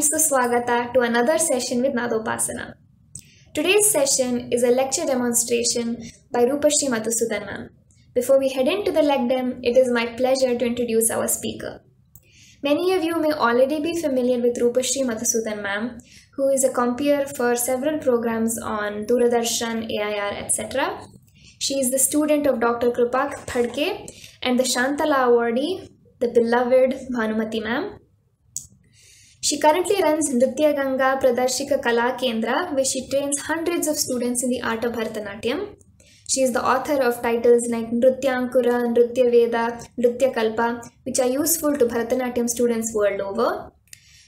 friends, so Swagata to another session with Nadopasana. Today's session is a lecture demonstration by Rupashri Madhusudan Before we head into the lectum, it is my pleasure to introduce our speaker. Many of you may already be familiar with Rupashri Madhusudan who is a compeer for several programs on Duradarshan, AIR, etc. She is the student of Dr. Krupak Phadke and the Shantala awardee, the beloved Bhanumati Mam. She currently runs Nritya Ganga Pradarshika Kala Kendra, where she trains hundreds of students in the art of Bharatanatyam. She is the author of titles like Nrityankura, Nritya Veda, Nritya Kalpa, which are useful to Bharatanatyam students world over.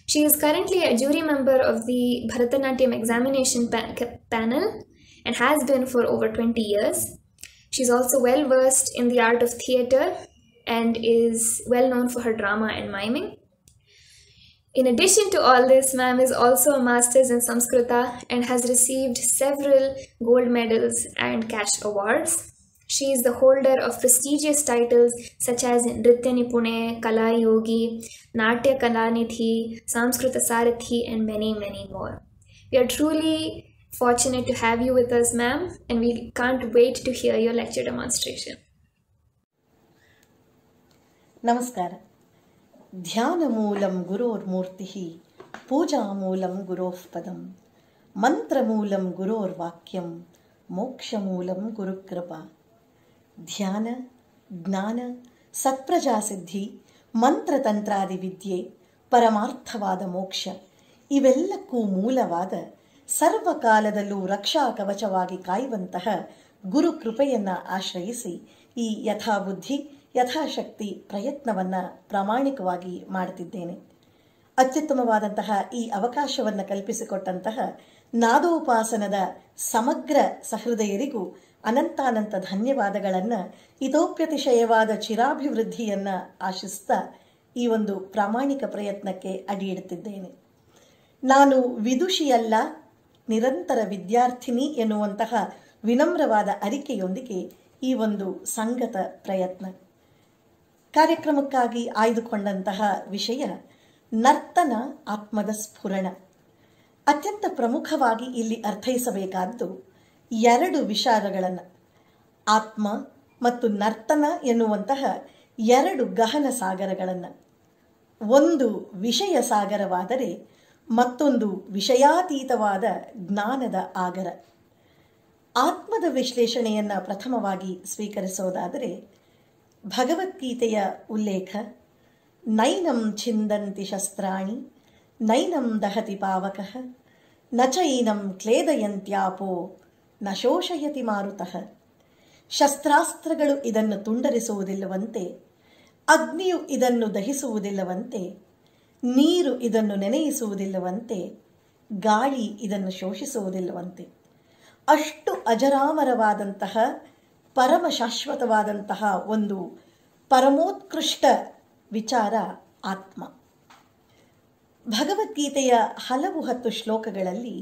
She is currently a jury member of the Bharatanatyam examination pa panel and has been for over 20 years. She is also well versed in the art of theatre and is well known for her drama and miming. In addition to all this, ma'am is also a master's in Sanskrita and has received several gold medals and cash awards. She is the holder of prestigious titles such as Nritya Nipune, Kala Yogi, Natya Kalanidhi, Samskrita Sarathi and many many more. We are truly fortunate to have you with us ma'am and we can't wait to hear your lecture demonstration. Namaskar. ಧ್ಯಾನಮೂಲಂ ಗುರೋರ್ಮೂರ್ತಿ ಪೂಜಾಮೂಲಂ ಗುರೋಃ ಪದಂ ಮಂತ್ರಮೂಲಂ ಗುರೋರ್ವಾಕ್ಯಂ ಮೋಕ್ಷಮೂಲಂ ಗುರುಕೃಪ ಧ್ಯಾನ ಜ್ಞಾನ ಸತ್ಪ್ರಜಾಸಿದ್ಧಿ ಮಂತ್ರತಂತ್ರಾದಿ ವಿದ್ಯೆ ಪರಮಾರ್ಥವಾದ ಮೋಕ್ಷ ಇವೆಲ್ಲಕ್ಕೂ ಮೂಲವಾದ ಸರ್ವಕಾಲದಲ್ಲೂ ರಕ್ಷಾ ಕವಚವಾಗಿ ಕಾಯುವಂತಹ ಗುರುಕೃಪೆಯನ್ನು ಆಶ್ರಯಿಸಿ ಈ ಯಥಾಬುದ್ಧಿ ಯಥಾಶಕ್ತಿ ಪ್ರಯತ್ನವನ್ನು ಪ್ರಾಮಾಣಿಕವಾಗಿ ಮಾಡುತ್ತಿದ್ದೇನೆ ಅತ್ಯುತ್ತಮವಾದಂತಹ ಈ ಅವಕಾಶವನ್ನು ಕಲ್ಪಿಸಿಕೊಟ್ಟಂತಹ ನಾದೋಪಾಸನದ ಸಮಗ್ರ ಸಹೃದಯರಿಗೂ ಅನಂತಾನಂತ ಧನ್ಯವಾದಗಳನ್ನು ಇತೋಪ್ಯತಿಶಯವಾದ ಚಿರಾಭಿವೃದ್ಧಿಯನ್ನು ಆಶಿಸ್ತಾ ಈ ಒಂದು ಪ್ರಾಮಾಣಿಕ ಪ್ರಯತ್ನಕ್ಕೆ ಅಡಿಯಿಡುತ್ತಿದ್ದೇನೆ ನಾನು ವಿದುಷಿಯಲ್ಲ ನಿರಂತರ ವಿದ್ಯಾರ್ಥಿನಿ ಎನ್ನುವಂತಹ ವಿನಮ್ರವಾದ ಅರಿಕೆಯೊಂದಿಗೆ ಈ ಒಂದು ಸಂಗತ ಪ್ರಯತ್ನ ಕಾರ್ಯಕ್ರಮಕ್ಕಾಗಿ ಆಯ್ದುಕೊಂಡಂತಹ ವಿಷಯ ನರ್ತನ ಆತ್ಮದ ಸ್ಫುರಣ ಅತ್ಯಂತ ಪ್ರಮುಖವಾಗಿ ಇಲ್ಲಿ ಅರ್ಥೈಸಬೇಕಾದ್ದು ಎರಡು ವಿಷಾದಗಳನ್ನು ಆತ್ಮ ಮತ್ತು ನರ್ತನ ಎನ್ನುವಂತಹ ಎರಡು ಗಹನ ಸಾಗರಗಳನ್ನು ಒಂದು ವಿಷಯ ಸಾಗರವಾದರೆ ಮತ್ತೊಂದು ವಿಷಯಾತೀತವಾದ ಜ್ಞಾನದ ಆಗರ ಆತ್ಮದ ವಿಶ್ಲೇಷಣೆಯನ್ನು ಪ್ರಥಮವಾಗಿ ಸ್ವೀಕರಿಸೋದಾದರೆ ಭಗವದ್ಗೀತೆಯ ಉಲ್ಲೇಖ ನೈನಂ ಛಿಂದಂತಿ ಶಸ್ತ್ರಾಣಿ ನೈನಂ ದಹತಿ ಪಾವಕಃ ನ ಚೈನಂ ಕ್ಲೇದಯಂತ್ಯಾಪೋ ನ ಶೋಷಯತಿ ಮಾರುತಃ ಶಸ್ತ್ರಾಸ್ತ್ರಗಳು ಇದನ್ನು ತುಂಡರಿಸುವುದಿಲ್ಲವಂತೆ ಅಗ್ನಿಯು ಇದನ್ನು ದಹಿಸುವುದಿಲ್ಲವಂತೆ ನೀರು ಇದನ್ನು ನೆನೆಯಿಸುವುದಿಲ್ಲವಂತೆ ಗಾಳಿ ಇದನ್ನು ಶೋಷಿಸುವುದಿಲ್ಲವಂತೆ ಅಷ್ಟು ಅಜರಾಮರವಾದಂತಹ ಪರಮ ಶಾಶ್ವತವಾದಂತಹ ಒಂದು ಪರಮೋತ್ಕೃಷ್ಟ ವಿಚಾರ ಆತ್ಮ ಭಗವದ್ಗೀತೆಯ ಹಲವು ಹತ್ತು ಶ್ಲೋಕಗಳಲ್ಲಿ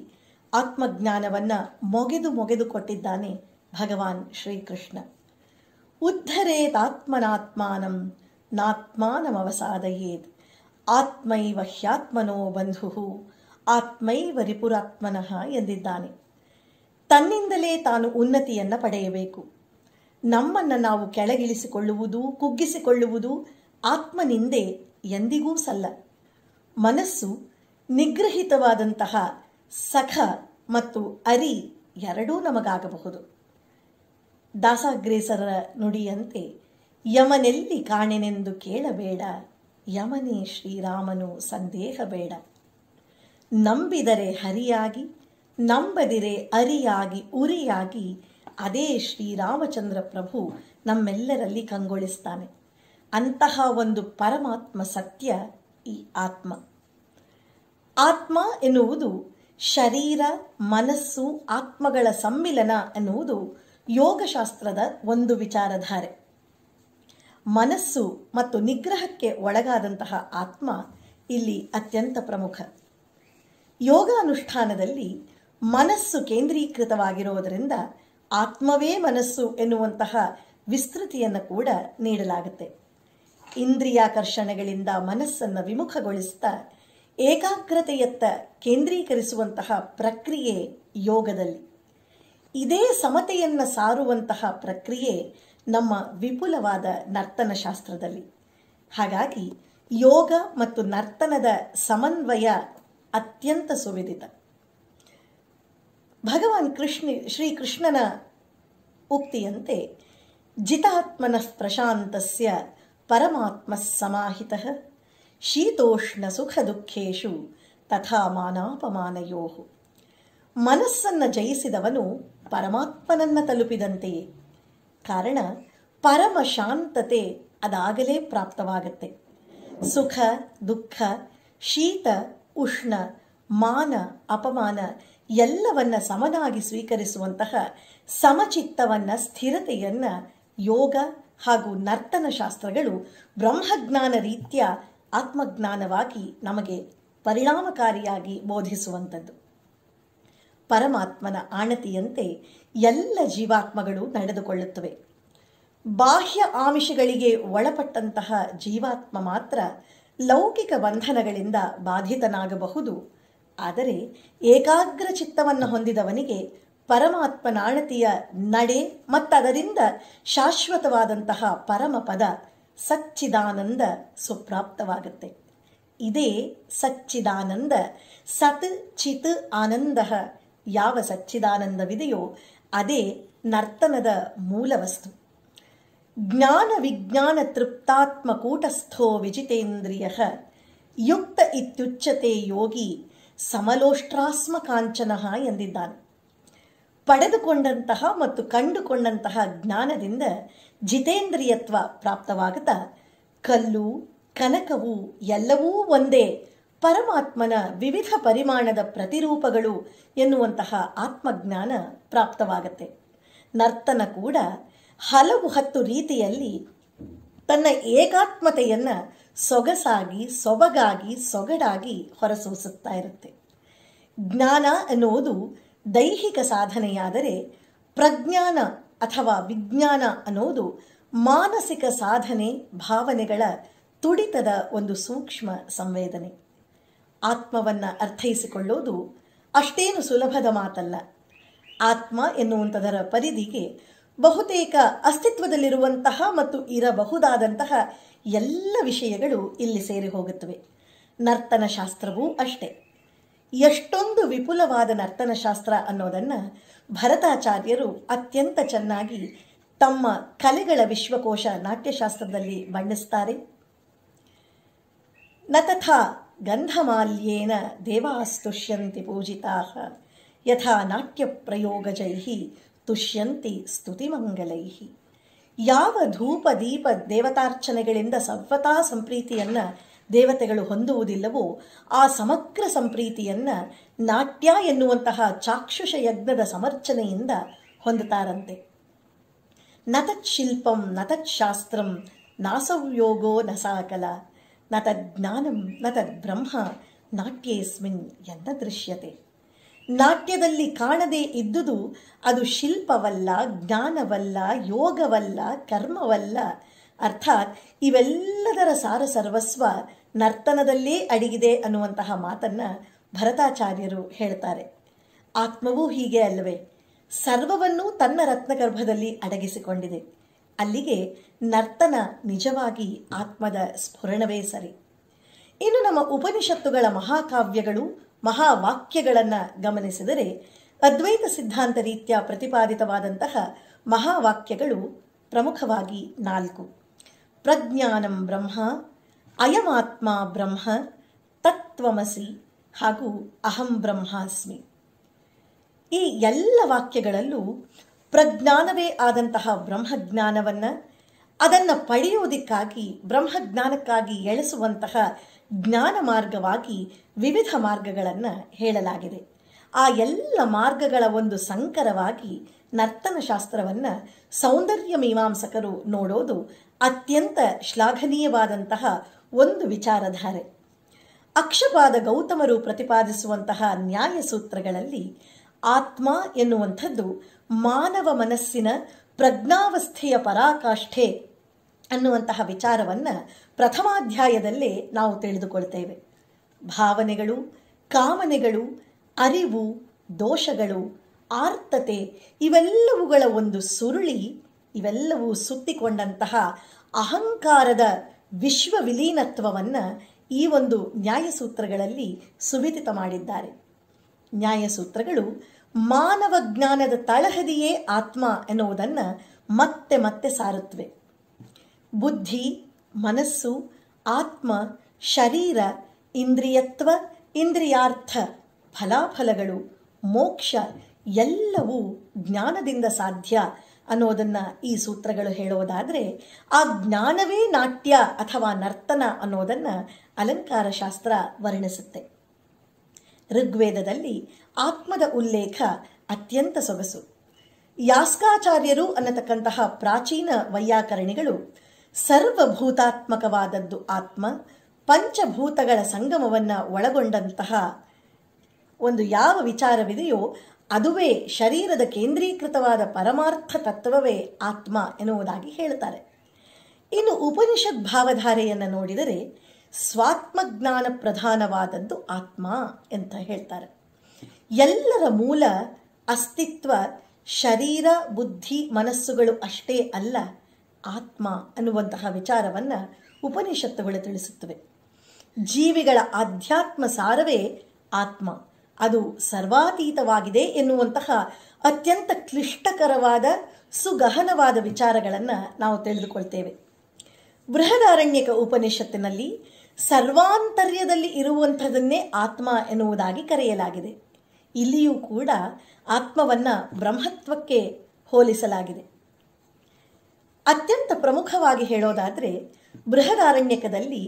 ಆತ್ಮಜ್ಞಾನವನ್ನು ಮೊಗೆದು ಮೊಗೆದು ಕೊಟ್ಟಿದ್ದಾನೆ ಭಗವಾನ್ ಶ್ರೀಕೃಷ್ಣ ಉದ್ಧರೇತಾತ್ಮನಾತ್ಮಾನಂ ನಾತ್ಮಾನಮವಸಾದಯೇತ್ ಆತ್ಮೈವ ಹ್ಯಾತ್ಮನೋ ಬಂಧು ಆತ್ಮೈವ ರಿಪುರಾತ್ಮನಃ ಎಂದಿದ್ದಾನೆ ತನ್ನಿಂದಲೇ ತಾನು ಉನ್ನತಿಯನ್ನು ಪಡೆಯಬೇಕು ನಮ್ಮನ್ನು ನಾವು ಕೆಳಗಿಳಿಸಿಕೊಳ್ಳುವುದು ಕುಗ್ಗಿಸಿಕೊಳ್ಳುವುದು ಆತ್ಮನಿಂದೆ ಎಂದಿಗೂ ಸಲ್ಲ ಮನಸ್ಸು ನಿಗ್ರಹಿತವಾದಂತಹ ಸಖ ಮತ್ತು ಅರಿ ಎರಡೂ ನಮಗಾಗಬಹುದು ದಾಸಾಗ್ರೇಸರ ನುಡಿಯಂತೆ ಯಮನೆಲ್ಲಿ ಕಾಣೆನೆಂದು ಕೇಳಬೇಡ ಯಮನೇ ಶ್ರೀರಾಮನು ಸಂದೇಹ ಬೇಡ ನಂಬಿದರೆ ಹರಿಯಾಗಿ ನಂಬದಿರೆ ಅರಿಯಾಗಿ ಉರಿಯಾಗಿ ಅದೇ ಶ್ರೀರಾಮಚಂದ್ರ ಪ್ರಭು ನಮ್ಮೆಲ್ಲರಲ್ಲಿ ಕಂಗೊಳಿಸ್ತಾನೆ ಅಂತಹ ಒಂದು ಪರಮಾತ್ಮ ಸತ್ಯ ಈ ಆತ್ಮ ಆತ್ಮ ಎನ್ನುವುದು ಶರೀರ ಮನಸ್ಸು ಆತ್ಮಗಳ ಸಮ್ಮಿಲನ ಎನ್ನುವುದು ಯೋಗಶಾಸ್ತ್ರದ ಒಂದು ವಿಚಾರಧಾರೆ ಮನಸ್ಸು ಮತ್ತು ನಿಗ್ರಹಕ್ಕೆ ಒಳಗಾದಂತಹ ಆತ್ಮ ಇಲ್ಲಿ ಅತ್ಯಂತ ಪ್ರಮುಖ ಯೋಗ ಅನುಷ್ಠಾನದಲ್ಲಿ ಮನಸ್ಸು ಕೇಂದ್ರೀಕೃತವಾಗಿರುವುದರಿಂದ ಆತ್ಮವೇ ಮನಸ್ಸು ಎನ್ನುವಂತಹ ವಿಸ್ತೃತಿಯನ್ನು ಕೂಡ ನೀಡಲಾಗುತ್ತೆ ಇಂದ್ರಿಯಾಕರ್ಷಣೆಗಳಿಂದ ಮನಸ್ಸನ್ನು ವಿಮುಖಗೊಳಿಸ್ತಾ ಏಕಾಗ್ರತೆಯತ್ತ ಕೇಂದ್ರೀಕರಿಸುವಂತಹ ಪ್ರಕ್ರಿಯೆ ಯೋಗದಲ್ಲಿ ಇದೇ ಸಮತೆಯನ್ನು ಸಾರುವಂತಹ ಪ್ರಕ್ರಿಯೆ ನಮ್ಮ ವಿಪುಲವಾದ ನರ್ತನ ಶಾಸ್ತ್ರದಲ್ಲಿ ಹಾಗಾಗಿ ಯೋಗ ಮತ್ತು ನರ್ತನದ ಸಮನ್ವಯ ಅತ್ಯಂತ ಸುವಿದಿತ ಭಗವಾನ್ ಕೃಷ್ಣ ಶ್ರೀಕೃಷ್ಣನ ಉಕ್ತಿಯಂತೆ ಜಿತಾತ್ಮನ ಪ್ರಶಾಂತಸ್ಯ ಪರಮಾತ್ಮ ಸಮಾಹಿತ ಶೀತೋಷ್ಣ ಸುಖ ದುಃಖೇಶು ತಥಾ ಮಾನಾಪಮಾನಯೋ ಮನಸ್ಸನ್ನು ಜಯಿಸಿದವನು ಪರಮಾತ್ಮನನ್ನು ತಲುಪಿದಂತೆಯೇ ಕಾರಣ ಪರಮ ಶಾಂತತೆ ಅದಾಗಲೇ ಪ್ರಾಪ್ತವಾಗುತ್ತೆ ಸುಖ ದುಃಖ ಶೀತ ಉಷ್ಣ ಮಾನ ಅಪಮಾನ ಎಲ್ಲವನ್ನ ಸಮನಾಗಿ ಸ್ವೀಕರಿಸುವಂತಹ ಸಮಚಿತ್ತವನ್ನ ಸ್ಥಿರತೆಯನ್ನು ಯೋಗ ಹಾಗೂ ನರ್ತನ ಶಾಸ್ತ್ರಗಳು ಬ್ರಹ್ಮಜ್ಞಾನ ರೀತಿಯ ಆತ್ಮಜ್ಞಾನವಾಗಿ ನಮಗೆ ಪರಿಣಾಮಕಾರಿಯಾಗಿ ಬೋಧಿಸುವಂಥದ್ದು ಪರಮಾತ್ಮನ ಆಣತಿಯಂತೆ ಎಲ್ಲ ಜೀವಾತ್ಮಗಳು ನಡೆದುಕೊಳ್ಳುತ್ತವೆ ಬಾಹ್ಯ ಆಮಿಷಗಳಿಗೆ ಒಳಪಟ್ಟಂತಹ ಜೀವಾತ್ಮ ಮಾತ್ರ ಲೌಕಿಕ ಬಂಧನಗಳಿಂದ ಬಾಧಿತನಾಗಬಹುದು ಆದರೆ ಏಕಾಗ್ರ ಚಿತ್ತವನ್ನು ಹೊಂದಿದವನಿಗೆ ಪರಮಾತ್ಮನಾಣತಿಯ ನಡೆ ಮತ್ತದರಿಂದ ಶಾಶ್ವತವಾದಂತಹ ಪರಮಪದ ಸಚ್ಚಿದಾನಂದ ಸುಪ್ರಾಪ್ತವಾಗುತ್ತೆ ಇದೇ ಸಚ್ಚಿದಾನಂದ ಸತ್ ಚಿತ್ ಆನಂದ ಯಾವ ಸಚ್ಚಿದಾನಂದವಿದೆಯೋ ಅದೇ ನರ್ತನದ ಮೂಲವಸ್ತು ಜ್ಞಾನ ವಿಜ್ಞಾನ ತೃಪ್ತಾತ್ಮಕೂಟಸ್ಥೋ ವಿಜಿತೇಂದ್ರಿಯ ಯುಕ್ತ ಇತ್ಯುಚ್ಯತೆ ಯೋಗಿ ಸಮಲೋಷ್ಟ್ರಾಸ್ಮ ಕಾಂಚನಃ ಎಂದಿದ್ದಾನೆ ಪಡೆದುಕೊಂಡಂತಹ ಮತ್ತು ಕಂಡುಕೊಂಡಂತಹ ಜ್ಞಾನದಿಂದ ಜಿತೇಂದ್ರಿಯತ್ವ ಪ್ರಾಪ್ತವಾಗದ ಕಲ್ಲು ಕನಕವು ಎಲ್ಲವೂ ಒಂದೇ ಪರಮಾತ್ಮನ ವಿವಿಧ ಪರಿಮಾಣದ ಪ್ರತಿರೂಪಗಳು ಎನ್ನುವಂತಹ ಆತ್ಮಜ್ಞಾನ ಪ್ರಾಪ್ತವಾಗತ್ತೆ ನರ್ತನ ಕೂಡ ಹಲವು ಹತ್ತು ರೀತಿಯಲ್ಲಿ ತನ್ನ ಏಕಾತ್ಮತೆಯನ್ನು ಸೊಗಸಾಗಿ ಸೊಬಗಾಗಿ ಸೊಗಡಾಗಿ ಹೊರಸೂಸುತ್ತಾ ಇರುತ್ತೆ ಜ್ಞಾನ ಅನ್ನುವುದು ದೈಹಿಕ ಸಾಧನೆಯಾದರೆ ಪ್ರಜ್ಞಾನ ಅಥವಾ ವಿಜ್ಞಾನ ಅನ್ನೋದು ಮಾನಸಿಕ ಸಾಧನೆ ಭಾವನೆಗಳ ತುಡಿತದ ಒಂದು ಸೂಕ್ಷ್ಮ ಸಂವೇದನೆ ಆತ್ಮವನ್ನು ಅರ್ಥೈಸಿಕೊಳ್ಳೋದು ಅಷ್ಟೇನು ಸುಲಭದ ಮಾತಲ್ಲ ಆತ್ಮ ಎನ್ನುವಂಥದರ ಪರಿಧಿಗೆ ಬಹುತೇಕ ಅಸ್ತಿತ್ವದಲ್ಲಿರುವಂತಹ ಮತ್ತು ಇರಬಹುದಾದಂತಹ ಎಲ್ಲ ವಿಷಯಗಳು ಇಲ್ಲಿ ಸೇರಿ ಹೋಗುತ್ತವೆ ನರ್ತನ ಶಾಸ್ತ್ರವೂ ಅಷ್ಟೇ ಎಷ್ಟೊಂದು ವಿಪುಲವಾದ ನರ್ತನಶಾಸ್ತ್ರ ಅನ್ನೋದನ್ನು ಭರತಾಚಾರ್ಯರು ಅತ್ಯಂತ ಚೆನ್ನಾಗಿ ತಮ್ಮ ಕಲೆಗಳ ವಿಶ್ವಕೋಶ ನಾಟ್ಯಶಾಸ್ತ್ರದಲ್ಲಿ ಬಣ್ಣಿಸ್ತಾರೆ ನ ತಥಾ ಗಂಧಮಾಲ್ಯೇನ ದೇವಾಸ್ತುಷ್ಯಂತಿ ಪೂಜಿತಾ ಯಥಾ ನಾಟ್ಯ ಪ್ರಯೋಗಜೈ ತುಷ್ಯಂತಿ ಸ್ತುತಿಮಂಗಲೈ ಯಾವ ಧೂಪ ದೀಪ ದೇವತಾರ್ಚನೆಗಳಿಂದ ಸರ್ವತಾ ಸಂಪ್ರೀತಿಯನ್ನು ದೇವತೆಗಳು ಹೊಂದುವುದಿಲ್ಲವೋ ಆ ಸಮಗ್ರ ಸಂಪ್ರೀತಿಯನ್ನು ನಾಟ್ಯ ಎನ್ನುವಂತಹ ಚಾಕ್ಷುಷ ಯಜ್ಞದ ಸಮರ್ಚನೆಯಿಂದ ಹೊಂದುತ್ತಾರಂತೆ ನತತ್ ಶಿಲ್ಪಂ ನತತ್ ಶಾಸ್ತ್ರಂ ನಾಸವ್ಯೋಗೋ ನಸಾಕಲ ನತ ಜ್ಞಾನಂ ನತದ್ ಬ್ರಹ್ಮ ನಾಟ್ಯೇಸ್ಮಿನ್ ಎನ್ನ ದೃಶ್ಯತೆ ನಾಟ್ಯದಲ್ಲಿ ಕಾಣದೇ ಇದ್ದುದು ಅದು ಶಿಲ್ಪವಲ್ಲ ಜ್ಞಾನವಲ್ಲ ಯೋಗವಲ್ಲ ಕರ್ಮವಲ್ಲ ಅರ್ಥಾತ್ ಇವೆಲ್ಲದರ ಸಾರ ಸರ್ವಸ್ವ ನರ್ತನದಲ್ಲೇ ಅಡಗಿದೆ ಅನ್ನುವಂತಹ ಮಾತನ್ನು ಭರತಾಚಾರ್ಯರು ಹೇಳ್ತಾರೆ ಆತ್ಮವೂ ಹೀಗೆ ಅಲ್ಲವೇ ಸರ್ವವನ್ನು ತನ್ನ ರತ್ನಗರ್ಭದಲ್ಲಿ ಅಡಗಿಸಿಕೊಂಡಿದೆ ಅಲ್ಲಿಗೆ ನರ್ತನ ನಿಜವಾಗಿ ಆತ್ಮದ ಸ್ಫುರಣವೇ ಸರಿ ಇನ್ನು ನಮ್ಮ ಉಪನಿಷತ್ತುಗಳ ಮಹಾಕಾವ್ಯಗಳು ಮಹಾವಾಕ್ಯಗಳನ್ನು ಗಮನಿಸಿದರೆ ಅದ್ವೈತ ಸಿದ್ಧಾಂತ ರೀತ್ಯ ಪ್ರತಿಪಾದಿತವಾದಂತಹ ಮಹಾವಾಕ್ಯಗಳು ಪ್ರಮುಖವಾಗಿ ನಾಲ್ಕು ಪ್ರಜ್ಞಾನಂ ಬ್ರಹ್ಮ ಅಯಮಾತ್ಮ ಬ್ರಹ್ಮ ತತ್ವಮಸಿ ಹಾಗೂ ಅಹಂ ಬ್ರಹ್ಮಾಸ್ಮಿ ಈ ಎಲ್ಲ ವಾಕ್ಯಗಳಲ್ಲೂ ಪ್ರಜ್ಞಾನವೇ ಆದಂತಹ ಬ್ರಹ್ಮಜ್ಞಾನವನ್ನು ಅದನ್ನು ಪಡೆಯುವುದಕ್ಕಾಗಿ ಬ್ರಹ್ಮಜ್ಞಾನಕ್ಕಾಗಿ ಎಳೆಸುವಂತಹ ಜ್ಞಾನ ಮಾರ್ಗವಾಗಿ ವಿವಿಧ ಮಾರ್ಗಗಳನ್ನು ಹೇಳಲಾಗಿದೆ ಆ ಎಲ್ಲ ಮಾರ್ಗಗಳ ಒಂದು ಸಂಕರವಾಗಿ ನರ್ತನ ಶಾಸ್ತ್ರವನ್ನು ಸೌಂದರ್ಯ ಮೀಮಾಂಸಕರು ನೋಡೋದು ಅತ್ಯಂತ ಶ್ಲಾಘನೀಯವಾದಂತಹ ಒಂದು ವಿಚಾರಧಾರೆ ಅಕ್ಷಪಾದ ಗೌತಮರು ಪ್ರತಿಪಾದಿಸುವಂತಹ ನ್ಯಾಯಸೂತ್ರಗಳಲ್ಲಿ ಸೂತ್ರಗಳಲ್ಲಿ ಆತ್ಮ ಎನ್ನುವಂಥದ್ದು ಮಾನವ ಮನಸ್ಸಿನ ಪ್ರಜ್ಞಾವಸ್ಥೆಯ ಪರಾಕಾಷ್ಠೆ ಅನ್ನುವಂತಹ ವಿಚಾರವನ್ನು ಪ್ರಥಮಾಧ್ಯಾಯದಲ್ಲಿ ನಾವು ತಿಳಿದುಕೊಳ್ತೇವೆ ಭಾವನೆಗಳು ಕಾಮನೆಗಳು ಅರಿವು ದೋಷಗಳು ಆರ್ತತೆ ಇವೆಲ್ಲವುಗಳ ಒಂದು ಸುರುಳಿ ಇವೆಲ್ಲವೂ ಸುತ್ತಿಕೊಂಡಂತಹ ಅಹಂಕಾರದ ವಿಶ್ವವಿಲೀನತ್ವವನ್ನು ಈ ಒಂದು ನ್ಯಾಯಸೂತ್ರಗಳಲ್ಲಿ ಸುವಿದಿತ ಮಾಡಿದ್ದಾರೆ ನ್ಯಾಯಸೂತ್ರಗಳು ಮಾನವ ಜ್ಞಾನದ ತಳಹದಿಯೇ ಆತ್ಮ ಎನ್ನುವುದನ್ನು ಮತ್ತೆ ಮತ್ತೆ ಸಾರುತ್ತವೆ ಬುದ್ಧಿ ಮನಸ್ಸು ಆತ್ಮ ಶರೀರ ಇಂದ್ರಿಯತ್ವ ಇಂದ್ರಿಯಾರ್ಥ ಫಲಾಫಲಗಳು ಮೋಕ್ಷ ಎಲ್ಲವೂ ಜ್ಞಾನದಿಂದ ಸಾಧ್ಯ ಅನ್ನೋದನ್ನು ಈ ಸೂತ್ರಗಳು ಹೇಳೋದಾದರೆ ಆ ಜ್ಞಾನವೇ ನಾಟ್ಯ ಅಥವಾ ನರ್ತನ ಅನ್ನೋದನ್ನು ಅಲಂಕಾರ ಶಾಸ್ತ್ರ ವರ್ಣಿಸುತ್ತೆ ಋಗ್ವೇದದಲ್ಲಿ ಆತ್ಮದ ಉಲ್ಲೇಖ ಅತ್ಯಂತ ಸೊಗಸು ಯಾಸ್ಕಾಚಾರ್ಯರು ಅನ್ನತಕ್ಕಂತಹ ಪ್ರಾಚೀನ ವೈಯಾಕರಣಿಗಳು ಸರ್ವಭೂತಾತ್ಮಕವಾದದ್ದು ಆತ್ಮ ಪಂಚಭೂತಗಳ ಸಂಗಮವನ್ನು ಒಳಗೊಂಡಂತಹ ಒಂದು ಯಾವ ವಿಚಾರವಿದೆಯೋ ಅದುವೇ ಶರೀರದ ಕೇಂದ್ರೀಕೃತವಾದ ಪರಮಾರ್ಥ ತತ್ವವೇ ಆತ್ಮ ಎನ್ನುವುದಾಗಿ ಹೇಳ್ತಾರೆ ಇನ್ನು ಉಪನಿಷತ್ ಭಾವಧಾರೆಯನ್ನು ನೋಡಿದರೆ ಸ್ವಾತ್ಮಜ್ಞಾನ ಪ್ರಧಾನವಾದದ್ದು ಆತ್ಮ ಅಂತ ಹೇಳ್ತಾರೆ ಎಲ್ಲರ ಮೂಲ ಅಸ್ತಿತ್ವ ಶರೀರ ಬುದ್ಧಿ ಮನಸ್ಸುಗಳು ಅಷ್ಟೇ ಅಲ್ಲ ಆತ್ಮ ಅನ್ನುವಂತಹ ವಿಚಾರವನ್ನು ಉಪನಿಷತ್ತುಗಳು ತಿಳಿಸುತ್ತವೆ ಜೀವಿಗಳ ಆಧ್ಯಾತ್ಮ ಸಾರವೇ ಆತ್ಮ ಅದು ಸರ್ವಾತೀತವಾಗಿದೆ ಎನ್ನುವಂತಹ ಅತ್ಯಂತ ಕ್ಲಿಷ್ಟಕರವಾದ ಸುಗಹನವಾದ ವಿಚಾರಗಳನ್ನು ನಾವು ತಿಳಿದುಕೊಳ್ತೇವೆ ಬೃಹದಾರಣ್ಯಕ ಉಪನಿಷತ್ತಿನಲ್ಲಿ ಸರ್ವಾಂತರ್ಯದಲ್ಲಿ ಇರುವಂಥದನ್ನೇ ಆತ್ಮ ಎನ್ನುವುದಾಗಿ ಕರೆಯಲಾಗಿದೆ ಇಲ್ಲಿಯೂ ಕೂಡ ಆತ್ಮವನ್ನು ಬ್ರಹ್ಮತ್ವಕ್ಕೆ ಹೋಲಿಸಲಾಗಿದೆ ಅತ್ಯಂತ ಪ್ರಮುಖವಾಗಿ ಹೇಳೋದಾದರೆ ಬೃಹದಾರಣ್ಯಕದಲ್ಲಿ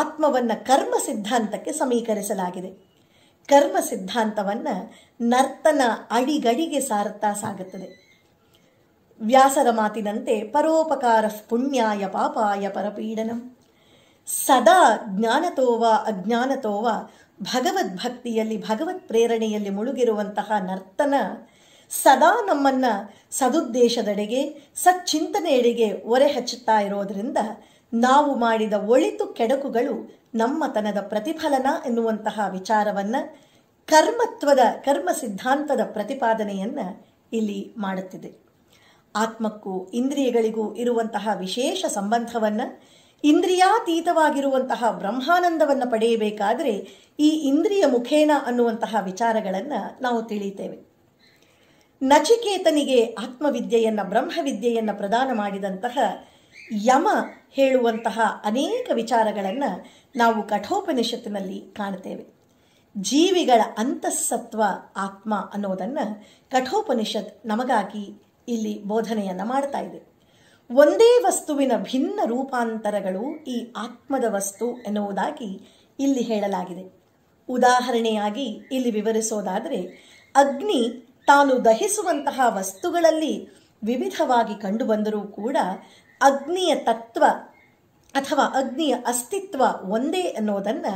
ಆತ್ಮವನ್ನು ಕರ್ಮ ಸಿದ್ಧಾಂತಕ್ಕೆ ಸಮೀಕರಿಸಲಾಗಿದೆ ಕರ್ಮ ಸಿದ್ಧಾಂತವನ್ನು ನರ್ತನ ಅಡಿಗಡಿಗೆ ಸಾರುತ್ತಾ ಸಾಗುತ್ತದೆ ವ್ಯಾಸರ ಮಾತಿನಂತೆ ಪರೋಪಕಾರ ಪುಣ್ಯಾಯ ಪಾಪಾಯ ಪರಪೀಡನಂ ಸದಾ ಜ್ಞಾನತೋವ ಅಜ್ಞಾನತೋವ ಭಗವದ್ಭಕ್ತಿಯಲ್ಲಿ ಭಗವತ್ ಪ್ರೇರಣೆಯಲ್ಲಿ ಮುಳುಗಿರುವಂತಹ ನರ್ತನ ಸದಾ ನಮ್ಮನ್ನು ಸದುದ್ದೇಶದೆಡೆಗೆ ಸಚ್ಚಿಂತನೆಯಡೆಗೆ ಒರೆ ಹಚ್ಚುತ್ತಾ ಇರೋದರಿಂದ ನಾವು ಮಾಡಿದ ಒಳಿತು ಕೆಡಕುಗಳು ನಮ್ಮತನದ ಪ್ರತಿಫಲನ ಎನ್ನುವಂತಹ ವಿಚಾರವನ್ನು ಕರ್ಮತ್ವದ ಕರ್ಮ ಸಿದ್ಧಾಂತದ ಪ್ರತಿಪಾದನೆಯನ್ನು ಇಲ್ಲಿ ಮಾಡುತ್ತಿದೆ ಆತ್ಮಕ್ಕೂ ಇಂದ್ರಿಯಗಳಿಗೂ ಇರುವಂತಹ ವಿಶೇಷ ಸಂಬಂಧವನ್ನು ಇಂದ್ರಿಯಾತೀತವಾಗಿರುವಂತಹ ಬ್ರಹ್ಮಾನಂದವನ್ನು ಪಡೆಯಬೇಕಾದರೆ ಈ ಇಂದ್ರಿಯ ಮುಖೇನ ಅನ್ನುವಂತಹ ವಿಚಾರಗಳನ್ನು ನಾವು ತಿಳಿತೇವೆ ನಚಿಕೇತನಿಗೆ ಆತ್ಮವಿದ್ಯೆಯನ್ನು ಬ್ರಹ್ಮವಿದ್ಯೆಯನ್ನು ಪ್ರದಾನ ಮಾಡಿದಂತಹ ಯಮ ಹೇಳುವಂತಹ ಅನೇಕ ವಿಚಾರಗಳನ್ನು ನಾವು ಕಠೋಪನಿಷತ್ತಿನಲ್ಲಿ ಕಾಣ್ತೇವೆ ಜೀವಿಗಳ ಅಂತಸ್ಸತ್ವ ಆತ್ಮ ಅನ್ನೋದನ್ನು ಕಠೋಪನಿಷತ್ ನಮಗಾಗಿ ಇಲ್ಲಿ ಬೋಧನೆಯನ್ನು ಮಾಡ್ತಾ ಇದೆ ಒಂದೇ ವಸ್ತುವಿನ ಭಿನ್ನ ರೂಪಾಂತರಗಳು ಈ ಆತ್ಮದ ವಸ್ತು ಎನ್ನುವುದಾಗಿ ಇಲ್ಲಿ ಹೇಳಲಾಗಿದೆ ಉದಾಹರಣೆಯಾಗಿ ಇಲ್ಲಿ ವಿವರಿಸೋದಾದರೆ ಅಗ್ನಿ ತಾನು ದಹಿಸುವಂತಹ ವಸ್ತುಗಳಲ್ಲಿ ವಿವಿಧವಾಗಿ ಕಂಡುಬಂದರೂ ಕೂಡ ಅಗ್ನಿಯ ತತ್ವ ಅಥವಾ ಅಗ್ನಿಯ ಅಸ್ತಿತ್ವ ಒಂದೇ ಅನ್ನೋದನ್ನು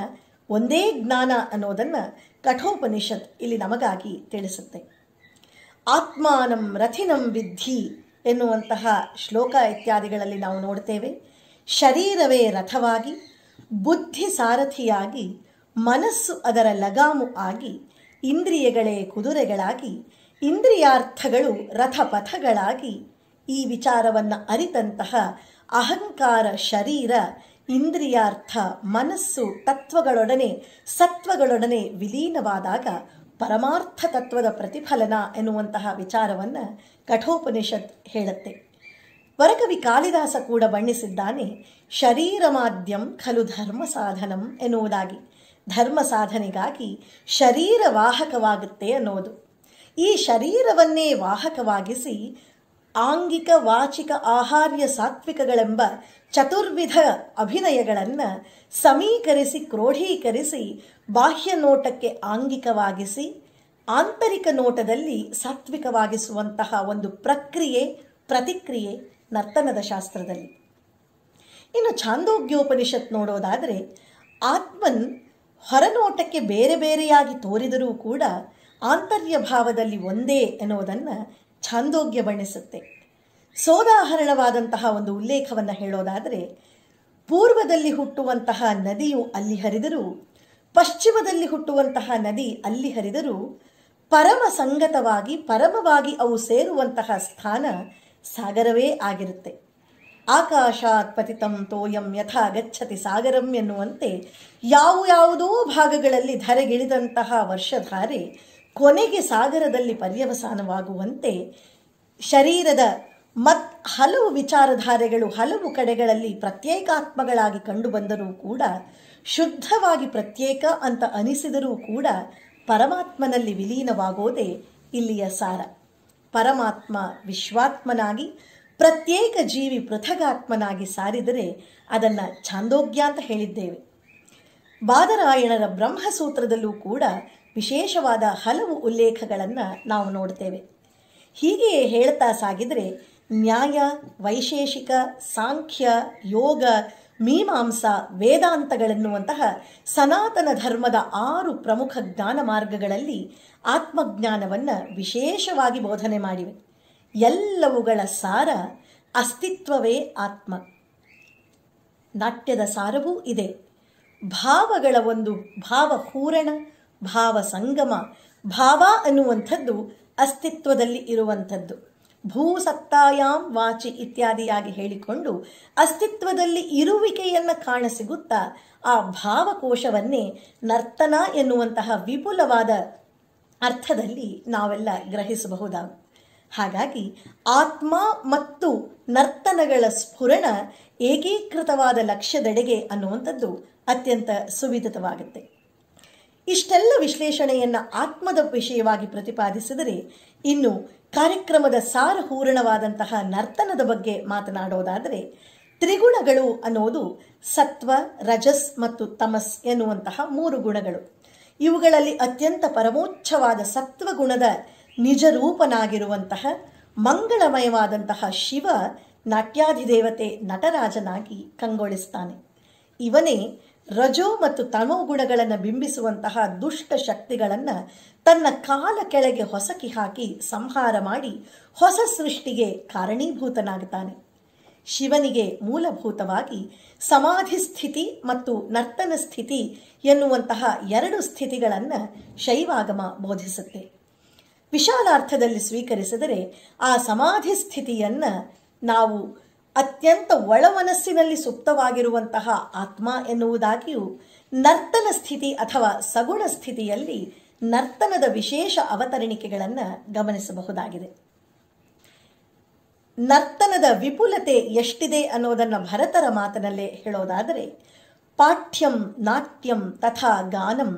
ಒಂದೇ ಜ್ಞಾನ ಅನ್ನೋದನ್ನು ಕಠೋಪನಿಷತ್ ಇಲ್ಲಿ ನಮಗಾಗಿ ತಿಳಿಸುತ್ತೆ ಆತ್ಮಾನಂ ರಥಿನಂ ವಿದ್ಧಿ ಎನ್ನುವಂತಹ ಶ್ಲೋಕ ಇತ್ಯಾದಿಗಳಲ್ಲಿ ನಾವು ನೋಡ್ತೇವೆ ಶರೀರವೇ ರಥವಾಗಿ ಬುದ್ಧಿ ಸಾರಥಿಯಾಗಿ ಮನಸ್ಸು ಅದರ ಲಗಾಮು ಆಗಿ ಇಂದ್ರಿಯಗಳೇ ಕುದುರೆಗಳಾಗಿ ಇಂದ್ರಿಯಾರ್ಥಗಳು ರಥಪಥಗಳಾಗಿ ಈ ವಿಚಾರವನ್ನು ಅರಿತಂತಹ ಅಹಂಕಾರ ಶರೀರ ಇಂದ್ರಿಯಾರ್ಥ ಮನಸ್ಸು ತತ್ವಗಳೊಡನೆ ಸತ್ವಗಳೊಡನೆ ವಿಲೀನವಾದಾಗ ಪರಮಾರ್ಥ ತತ್ವದ ಪ್ರತಿಫಲನ ಎನ್ನುವಂತಹ ವಿಚಾರವನ್ನು ಕಠೋಪನಿಷತ್ ಹೇಳುತ್ತೆ ವರಕವಿ ಕಾಳಿದಾಸ ಕೂಡ ಬಣ್ಣಿಸಿದ್ದಾನೆ ಶರೀರ ಮಾಧ್ಯಮ ಖಲು ಧರ್ಮ ಸಾಧನಂ ಎನ್ನುವುದಾಗಿ ಧರ್ಮ ಸಾಧನೆಗಾಗಿ ಶರೀರ ವಾಹಕವಾಗುತ್ತೆ ಅನ್ನೋದು ಈ ಶರೀರವನ್ನೇ ವಾಹಕವಾಗಿಸಿ ಆಂಗಿಕ ವಾಚಿಕ ಆಹಾರ್ಯ ಸಾತ್ವಿಕಗಳೆಂಬ ಚತುರ್ವಿಧ ಅಭಿನಯಗಳನ್ನು ಸಮೀಕರಿಸಿ ಕ್ರೋಢೀಕರಿಸಿ ಬಾಹ್ಯ ನೋಟಕ್ಕೆ ಆಂಗಿಕವಾಗಿಸಿ ಆಂತರಿಕ ನೋಟದಲ್ಲಿ ಸಾತ್ವಿಕವಾಗಿಸುವಂತಹ ಒಂದು ಪ್ರಕ್ರಿಯೆ ಪ್ರತಿಕ್ರಿಯೆ ನರ್ತನದ ಶಾಸ್ತ್ರದಲ್ಲಿ ಇನ್ನು ಛಾಂದೋಗ್ಯೋಪನಿಷತ್ ನೋಡೋದಾದರೆ ಆತ್ಮನ್ ಹೊರನೋಟಕ್ಕೆ ಬೇರೆ ಬೇರೆಯಾಗಿ ತೋರಿದರೂ ಕೂಡ ಆಂತರ್ಯ ಭಾವದಲ್ಲಿ ಒಂದೇ ಎನ್ನುವುದನ್ನು ಛಾಂದೋಗ್ಯ ಬಣ್ಣಿಸುತ್ತೆ ಸೋದಾಹರಣವಾದಂತಹ ಒಂದು ಉಲ್ಲೇಖವನ್ನು ಹೇಳೋದಾದರೆ ಪೂರ್ವದಲ್ಲಿ ಹುಟ್ಟುವಂತಹ ನದಿಯು ಅಲ್ಲಿ ಹರಿದರೂ ಪಶ್ಚಿಮದಲ್ಲಿ ಹುಟ್ಟುವಂತಹ ನದಿ ಅಲ್ಲಿ ಹರಿದರೂ ಪರಮ ಸಂಗತವಾಗಿ ಪರಮವಾಗಿ ಅವು ಸೇರುವಂತಹ ಸ್ಥಾನ ಸಾಗರವೇ ಆಗಿರುತ್ತೆ ಆಕಾಶಾತ್ ಪತಿತಂ ತೋಯಂ ಯಥಾ ಗಚ್ಚತಿ ಸಾಗರಂ ಎನ್ನುವಂತೆ ಯಾವ ಯಾವುದೋ ಭಾಗಗಳಲ್ಲಿ ಧರೆಗಿಳಿದಂತಹ ವರ್ಷಧಾರೆ ಕೊನೆಗೆ ಸಾಗರದಲ್ಲಿ ಪರ್ಯವಸಾನವಾಗುವಂತೆ ಶರೀರದ ಮತ್ ಹಲವು ವಿಚಾರಧಾರೆಗಳು ಹಲವು ಕಡೆಗಳಲ್ಲಿ ಪ್ರತ್ಯೇಕಾತ್ಮಗಳಾಗಿ ಕಂಡುಬಂದರೂ ಕೂಡ ಶುದ್ಧವಾಗಿ ಪ್ರತ್ಯೇಕ ಅಂತ ಅನಿಸಿದರೂ ಕೂಡ ಪರಮಾತ್ಮನಲ್ಲಿ ವಿಲೀನವಾಗೋದೇ ಇಲ್ಲಿಯ ಸಾರ ಪರಮಾತ್ಮ ವಿಶ್ವಾತ್ಮನಾಗಿ ಪ್ರತ್ಯೇಕ ಜೀವಿ ಪೃಥಗಾತ್ಮನಾಗಿ ಸಾರಿದರೆ ಅದನ್ನು ಛಾಂದೋಗ್ಯ ಅಂತ ಹೇಳಿದ್ದೇವೆ ಬಾದರಾಯಣರ ಬ್ರಹ್ಮಸೂತ್ರದಲ್ಲೂ ಕೂಡ ವಿಶೇಷವಾದ ಹಲವು ಉಲ್ಲೇಖಗಳನ್ನು ನಾವು ನೋಡ್ತೇವೆ ಹೀಗೆ ಹೇಳ್ತಾ ಸಾಗಿದರೆ ನ್ಯಾಯ ವೈಶೇಷಿಕ ಸಾಂಖ್ಯ ಯೋಗ ಮೀಮಾಂಸಾ ವೇದಾಂತಗಳೆನ್ನುವಂತಹ ಸನಾತನ ಧರ್ಮದ ಆರು ಪ್ರಮುಖ ಜ್ಞಾನ ಮಾರ್ಗಗಳಲ್ಲಿ ಆತ್ಮಜ್ಞಾನವನ್ನು ವಿಶೇಷವಾಗಿ ಬೋಧನೆ ಮಾಡಿವೆ ಎಲ್ಲವುಗಳ ಸಾರ ಅಸ್ತಿತ್ವವೇ ಆತ್ಮ ನಾಟ್ಯದ ಸಾರವೂ ಇದೆ ಭಾವಗಳ ಒಂದು ಭಾವ ಪೂರಣ ಭಾವ ಸಂಗಮ ಭಾವ ಅನ್ನುವಂಥದ್ದು ಅಸ್ತಿತ್ವದಲ್ಲಿ ಇರುವಂಥದ್ದು ಭೂ ಸತ್ತಾಯಾಮ್ ವಾಚಿ ಇತ್ಯಾದಿಯಾಗಿ ಹೇಳಿಕೊಂಡು ಅಸ್ತಿತ್ವದಲ್ಲಿ ಇರುವಿಕೆಯನ್ನು ಕಾಣಸಿಗುತ್ತಾ ಆ ಭಾವಕೋಶವನ್ನೇ ನರ್ತನ ಎನ್ನುವಂತಹ ವಿಪುಲವಾದ ಅರ್ಥದಲ್ಲಿ ನಾವೆಲ್ಲ ಗ್ರಹಿಸಬಹುದಾಗ ಹಾಗಾಗಿ ಆತ್ಮ ಮತ್ತು ನರ್ತನಗಳ ಸ್ಫುರಣ ಏಕೀಕೃತವಾದ ಲಕ್ಷ್ಯದೆಡೆಗೆ ಅನ್ನುವಂಥದ್ದು ಅತ್ಯಂತ ಸುವಿಧಿತವಾಗುತ್ತೆ ಇಷ್ಟೆಲ್ಲ ವಿಶ್ಲೇಷಣೆಯನ್ನು ಆತ್ಮದ ವಿಷಯವಾಗಿ ಪ್ರತಿಪಾದಿಸಿದರೆ ಇನ್ನು ಕಾರ್ಯಕ್ರಮದ ಸಾರ ಹೂರಣವಾದಂತಹ ನರ್ತನದ ಬಗ್ಗೆ ಮಾತನಾಡೋದಾದರೆ ತ್ರಿಗುಣಗಳು ಅನ್ನೋದು ಸತ್ವ ರಜಸ್ ಮತ್ತು ತಮಸ್ ಎನ್ನುವಂತಹ ಮೂರು ಗುಣಗಳು ಇವುಗಳಲ್ಲಿ ಅತ್ಯಂತ ಪರಮೋಚ್ಛವಾದ ಸತ್ವಗುಣದ ನಿಜ ರೂಪನಾಗಿರುವಂತಹ ಮಂಗಳಮಯವಾದಂತಹ ಶಿವ ನಾಟ್ಯಾಧಿದೇವತೆ ನಟರಾಜನಾಗಿ ಕಂಗೊಳಿಸ್ತಾನೆ ಇವನೇ ರಜೋ ಮತ್ತು ತಮೋ ಗುಣಗಳನ್ನು ಬಿಂಬಿಸುವಂತಹ ದುಷ್ಟ ಶಕ್ತಿಗಳನ್ನು ತನ್ನ ಕಾಲ ಕೆಳಗೆ ಹೊಸಕಿ ಹಾಕಿ ಸಂಹಾರ ಮಾಡಿ ಹೊಸ ಸೃಷ್ಟಿಗೆ ಕಾರಣೀಭೂತನಾಗುತ್ತಾನೆ ಶಿವನಿಗೆ ಮೂಲಭೂತವಾಗಿ ಸಮಾಧಿ ಸ್ಥಿತಿ ಮತ್ತು ನರ್ತನ ಸ್ಥಿತಿ ಎನ್ನುವಂತಹ ಎರಡು ಸ್ಥಿತಿಗಳನ್ನು ಶೈವಾಗಮ ಬೋಧಿಸುತ್ತೆ ವಿಶಾಲಾರ್ಥದಲ್ಲಿ ಸ್ವೀಕರಿಸಿದರೆ ಆ ಸಮಾಧಿ ಸ್ಥಿತಿಯನ್ನು ನಾವು ಅತ್ಯಂತ ಒಳಮನಸ್ಸಿನಲ್ಲಿ ಸುಪ್ತವಾಗಿರುವಂತಹ ಆತ್ಮ ಎನ್ನುವುದಾಗಿಯೂ ನರ್ತನ ಸ್ಥಿತಿ ಅಥವಾ ಸಗುಣ ಸ್ಥಿತಿಯಲ್ಲಿ ನರ್ತನದ ವಿಶೇಷ ಅವತರಣಿಕೆಗಳನ್ನು ಗಮನಿಸಬಹುದಾಗಿದೆ ನರ್ತನದ ವಿಪುಲತೆ ಎಷ್ಟಿದೆ ಅನ್ನೋದನ್ನು ಭರತರ ಮಾತಿನಲ್ಲೇ ಹೇಳೋದಾದರೆ ಪಾಠ್ಯಂ ನಾಟ್ಯಂ ತಥಾ ಗಾನಂ